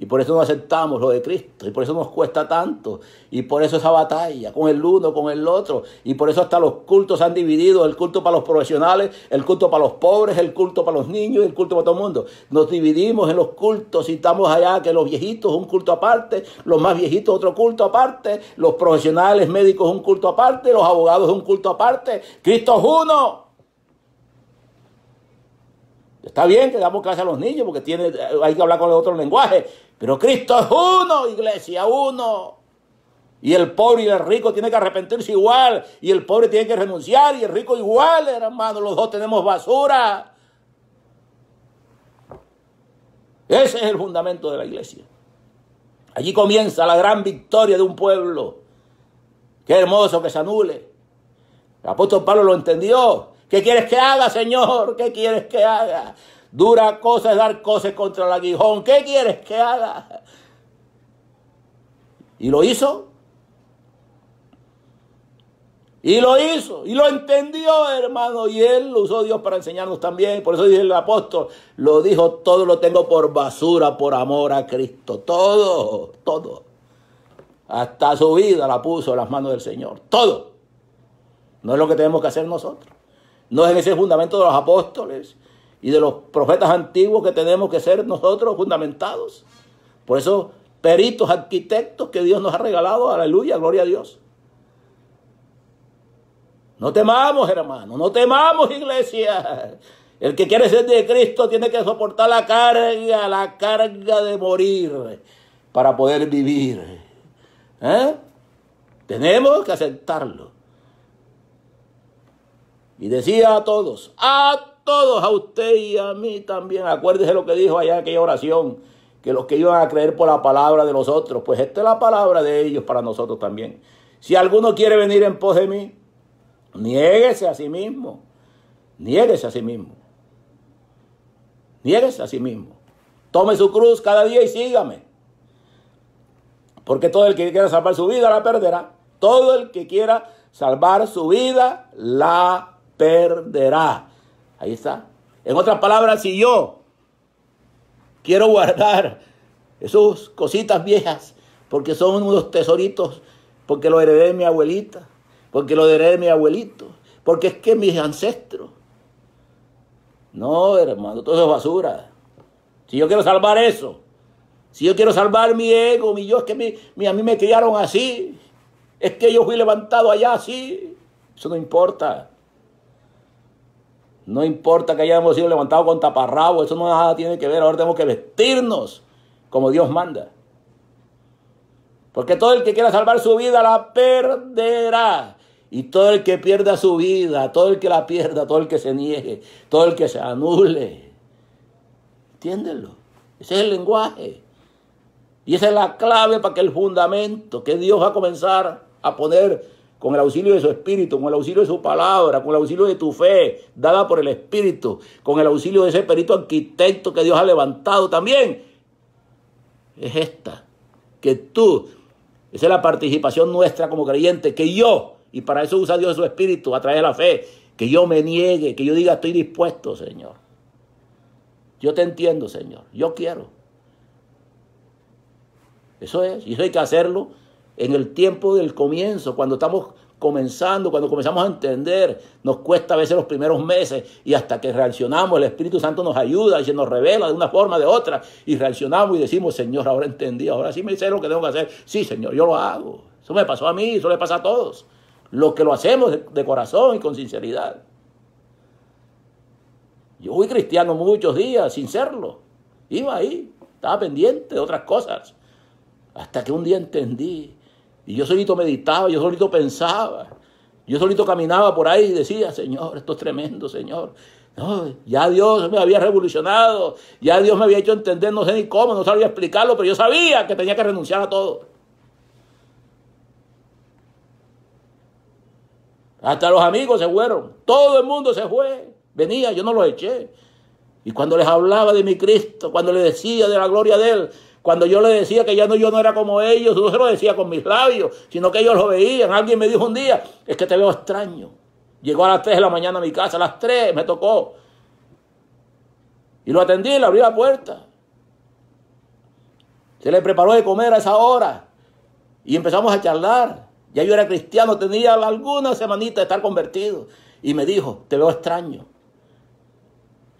Y por eso no aceptamos lo de Cristo. Y por eso nos cuesta tanto. Y por eso esa batalla con el uno, con el otro. Y por eso hasta los cultos se han dividido. El culto para los profesionales, el culto para los pobres, el culto para los niños, el culto para todo el mundo. Nos dividimos en los cultos y estamos allá que los viejitos un culto aparte, los más viejitos otro culto aparte, los profesionales médicos un culto aparte, los abogados un culto aparte. Cristo es uno. Está bien que damos clase a los niños porque tiene, hay que hablar con el otro lenguaje pero Cristo es uno, iglesia, uno. Y el pobre y el rico tienen que arrepentirse igual. Y el pobre tiene que renunciar y el rico igual, hermano. Los dos tenemos basura. Ese es el fundamento de la iglesia. Allí comienza la gran victoria de un pueblo. Qué hermoso que se anule. El apóstol Pablo lo entendió. ¿Qué quieres que haga, Señor? ¿Qué quieres que haga? Dura cosa es dar cosas contra el aguijón. ¿Qué quieres que haga? Y lo hizo. Y lo hizo. Y lo entendió, hermano. Y él lo usó Dios para enseñarnos también. Por eso dice el apóstol. Lo dijo, todo lo tengo por basura, por amor a Cristo. Todo, todo. Hasta su vida la puso en las manos del Señor. Todo. No es lo que tenemos que hacer nosotros. No es en ese fundamento de los apóstoles y de los profetas antiguos que tenemos que ser nosotros fundamentados. Por esos peritos, arquitectos que Dios nos ha regalado, aleluya, gloria a Dios. No temamos, hermano, no temamos, iglesia. El que quiere ser de Cristo tiene que soportar la carga, la carga de morir para poder vivir. ¿eh? Tenemos que aceptarlo. Y decía a todos, a todos todos, a usted y a mí también. Acuérdese lo que dijo allá en aquella oración, que los que iban a creer por la palabra de los otros, pues esta es la palabra de ellos para nosotros también. Si alguno quiere venir en pos de mí, niéguese a sí mismo, niéguese a sí mismo, niéguese a sí mismo. Tome su cruz cada día y sígame. Porque todo el que quiera salvar su vida la perderá. Todo el que quiera salvar su vida la perderá. Ahí está. En otras palabras, si yo quiero guardar esas cositas viejas, porque son unos tesoritos, porque lo heredé de mi abuelita, porque lo heredé de mi abuelito, porque es que mis ancestros. No, hermano, todo eso es basura. Si yo quiero salvar eso, si yo quiero salvar mi ego, mi yo, es que a mí me criaron así, es que yo fui levantado allá así, eso no importa. No importa que hayamos sido levantados con taparrabos, eso no nada tiene que ver. Ahora tenemos que vestirnos como Dios manda. Porque todo el que quiera salvar su vida la perderá. Y todo el que pierda su vida, todo el que la pierda, todo el que se niegue, todo el que se anule. Entiéndelo. Ese es el lenguaje. Y esa es la clave para que el fundamento que Dios va a comenzar a poner con el auxilio de su espíritu, con el auxilio de su palabra, con el auxilio de tu fe, dada por el espíritu, con el auxilio de ese espíritu arquitecto que Dios ha levantado también, es esta, que tú, esa es la participación nuestra como creyente, que yo, y para eso usa Dios su espíritu a través de la fe, que yo me niegue, que yo diga estoy dispuesto, Señor. Yo te entiendo, Señor, yo quiero. Eso es, y eso hay que hacerlo en el tiempo del comienzo, cuando estamos comenzando, cuando comenzamos a entender, nos cuesta a veces los primeros meses y hasta que reaccionamos, el Espíritu Santo nos ayuda y se nos revela de una forma o de otra y reaccionamos y decimos, Señor, ahora entendí, ahora sí me dice lo que tengo que hacer. Sí, Señor, yo lo hago. Eso me pasó a mí, eso le pasa a todos. Lo que lo hacemos de corazón y con sinceridad. Yo fui cristiano muchos días sin serlo. Iba ahí, estaba pendiente de otras cosas. Hasta que un día entendí y yo solito meditaba, yo solito pensaba. Yo solito caminaba por ahí y decía, Señor, esto es tremendo, Señor. ya Dios me había revolucionado, ya Dios me había hecho entender, no sé ni cómo, no sabía explicarlo, pero yo sabía que tenía que renunciar a todo. Hasta los amigos se fueron, todo el mundo se fue, venía, yo no los eché. Y cuando les hablaba de mi Cristo, cuando les decía de la gloria de Él, cuando yo le decía que ya no, yo no era como ellos, no se lo decía con mis labios, sino que ellos lo veían. Alguien me dijo un día, es que te veo extraño. Llegó a las 3 de la mañana a mi casa, a las 3 me tocó. Y lo atendí, le abrí la puerta. Se le preparó de comer a esa hora. Y empezamos a charlar. Ya yo era cristiano, tenía alguna semanita de estar convertido. Y me dijo, te veo extraño.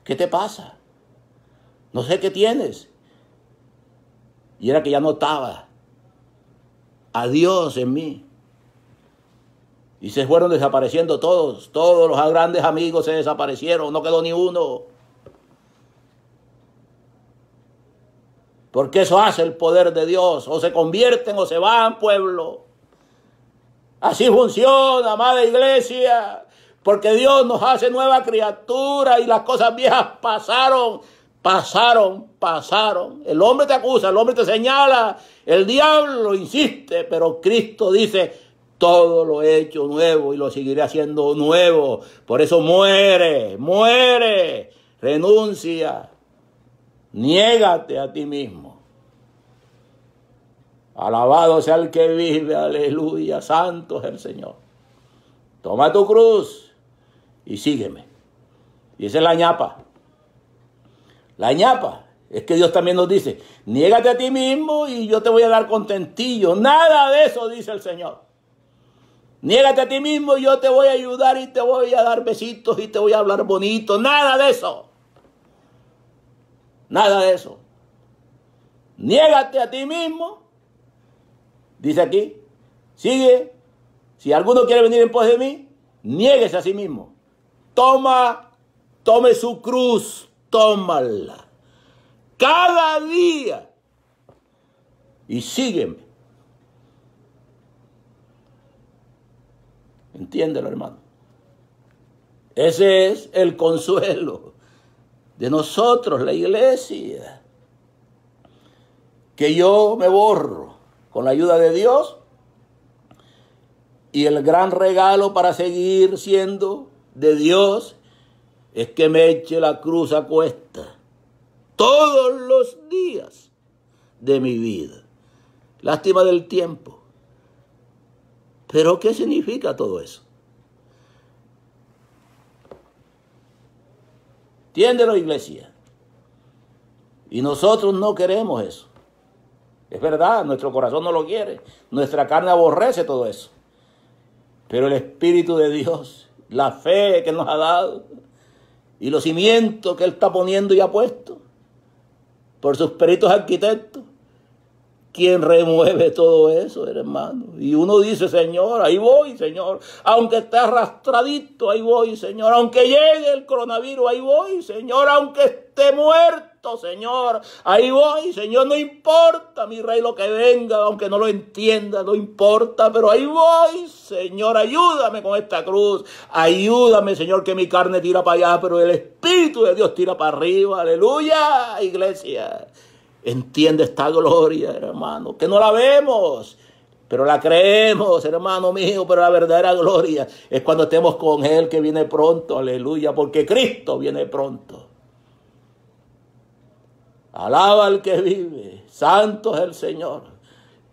¿Qué te pasa? No sé qué tienes. Y era que ya notaba a Dios en mí. Y se fueron desapareciendo todos, todos los grandes amigos se desaparecieron, no quedó ni uno. Porque eso hace el poder de Dios, o se convierten o se van, pueblo. Así funciona, amada iglesia, porque Dios nos hace nueva criatura y las cosas viejas pasaron Pasaron, pasaron. El hombre te acusa, el hombre te señala, el diablo insiste, pero Cristo dice, todo lo he hecho nuevo y lo seguiré haciendo nuevo. Por eso muere, muere, renuncia, niégate a ti mismo. Alabado sea el que vive, aleluya, santo es el Señor. Toma tu cruz y sígueme. Y esa es la ñapa. La ñapa. Es que Dios también nos dice, niégate a ti mismo y yo te voy a dar contentillo. Nada de eso dice el Señor. Niégate a ti mismo y yo te voy a ayudar y te voy a dar besitos y te voy a hablar bonito. Nada de eso. Nada de eso. Niégate a ti mismo. Dice aquí. Sigue. Si alguno quiere venir en pos de mí, niéguese a sí mismo. Toma, tome su cruz tómala. Cada día. Y sígueme. Entiéndelo, hermano. Ese es el consuelo de nosotros, la iglesia. Que yo me borro con la ayuda de Dios y el gran regalo para seguir siendo de Dios es que me eche la cruz a cuesta todos los días de mi vida. Lástima del tiempo. Pero ¿qué significa todo eso? Tiéndelo, iglesia. Y nosotros no queremos eso. Es verdad, nuestro corazón no lo quiere. Nuestra carne aborrece todo eso. Pero el Espíritu de Dios, la fe que nos ha dado, y los cimientos que él está poniendo y ha puesto por sus peritos arquitectos quien remueve todo eso, hermano. Y uno dice, Señor, ahí voy, Señor. Aunque esté arrastradito, ahí voy, Señor. Aunque llegue el coronavirus, ahí voy, Señor. Aunque esté muerto, Señor. Ahí voy, Señor. No importa, mi rey, lo que venga, aunque no lo entienda, no importa. Pero ahí voy, Señor. Ayúdame con esta cruz. Ayúdame, Señor, que mi carne tira para allá, pero el Espíritu de Dios tira para arriba. Aleluya, iglesia. Entiende esta gloria, hermano, que no la vemos, pero la creemos, hermano mío, pero la verdadera gloria es cuando estemos con Él que viene pronto, aleluya, porque Cristo viene pronto. Alaba al que vive, santo es el Señor.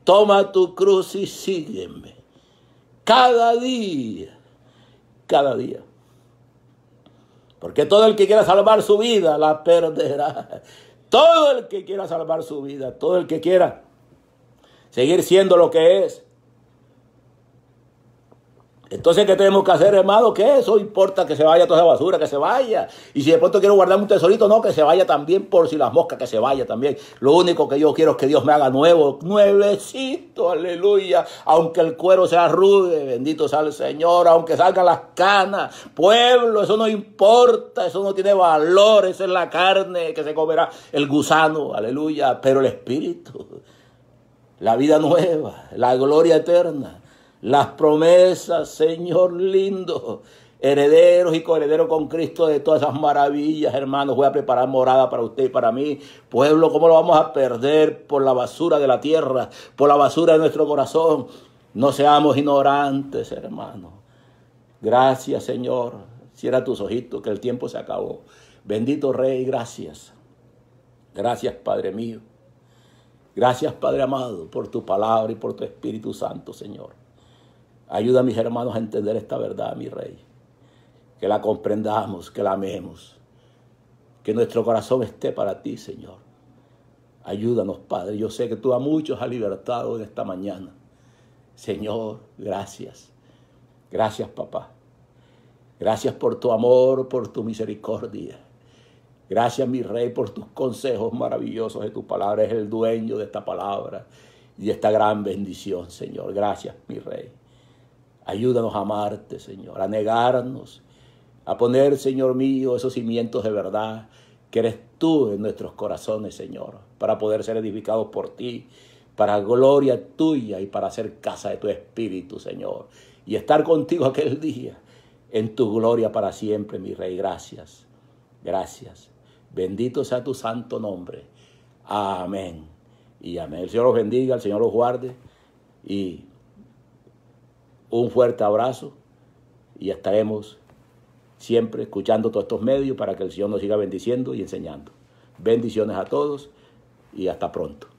Toma tu cruz y sígueme. Cada día, cada día. Porque todo el que quiera salvar su vida la perderá. Todo el que quiera salvar su vida, todo el que quiera seguir siendo lo que es, entonces, ¿qué tenemos que hacer, hermano? ¿Qué eso importa que se vaya toda esa basura, que se vaya? Y si de pronto quiero guardar un tesorito, no, que se vaya también por si las moscas, que se vaya también. Lo único que yo quiero es que Dios me haga nuevo, nuevecito, aleluya. Aunque el cuero sea rude, bendito sea el Señor, aunque salgan las canas, pueblo, eso no importa, eso no tiene valor, Esa es la carne que se comerá el gusano, aleluya. Pero el espíritu, la vida nueva, la gloria eterna las promesas, Señor lindo. Herederos y coherederos con Cristo de todas esas maravillas, hermanos. Voy a preparar morada para usted y para mí. Pueblo, ¿cómo lo vamos a perder por la basura de la tierra, por la basura de nuestro corazón? No seamos ignorantes, hermanos. Gracias, Señor. Cierra tus ojitos, que el tiempo se acabó. Bendito Rey, gracias. Gracias, Padre mío. Gracias, Padre amado, por tu palabra y por tu Espíritu Santo, Señor. Ayuda a mis hermanos a entender esta verdad, mi Rey. Que la comprendamos, que la amemos. Que nuestro corazón esté para ti, Señor. Ayúdanos, Padre. Yo sé que tú a muchos has libertado en esta mañana. Señor, gracias. Gracias, papá. Gracias por tu amor, por tu misericordia. Gracias, mi rey, por tus consejos maravillosos de tu palabra. Es el dueño de esta palabra y de esta gran bendición, Señor. Gracias, mi rey. Ayúdanos a amarte, Señor, a negarnos, a poner, Señor mío, esos cimientos de verdad que eres tú en nuestros corazones, Señor, para poder ser edificados por ti, para gloria tuya y para ser casa de tu espíritu, Señor, y estar contigo aquel día en tu gloria para siempre, mi Rey. Gracias, gracias. Bendito sea tu santo nombre. Amén. Y amén. El Señor los bendiga, el Señor los guarde y un fuerte abrazo y estaremos siempre escuchando todos estos medios para que el Señor nos siga bendiciendo y enseñando. Bendiciones a todos y hasta pronto.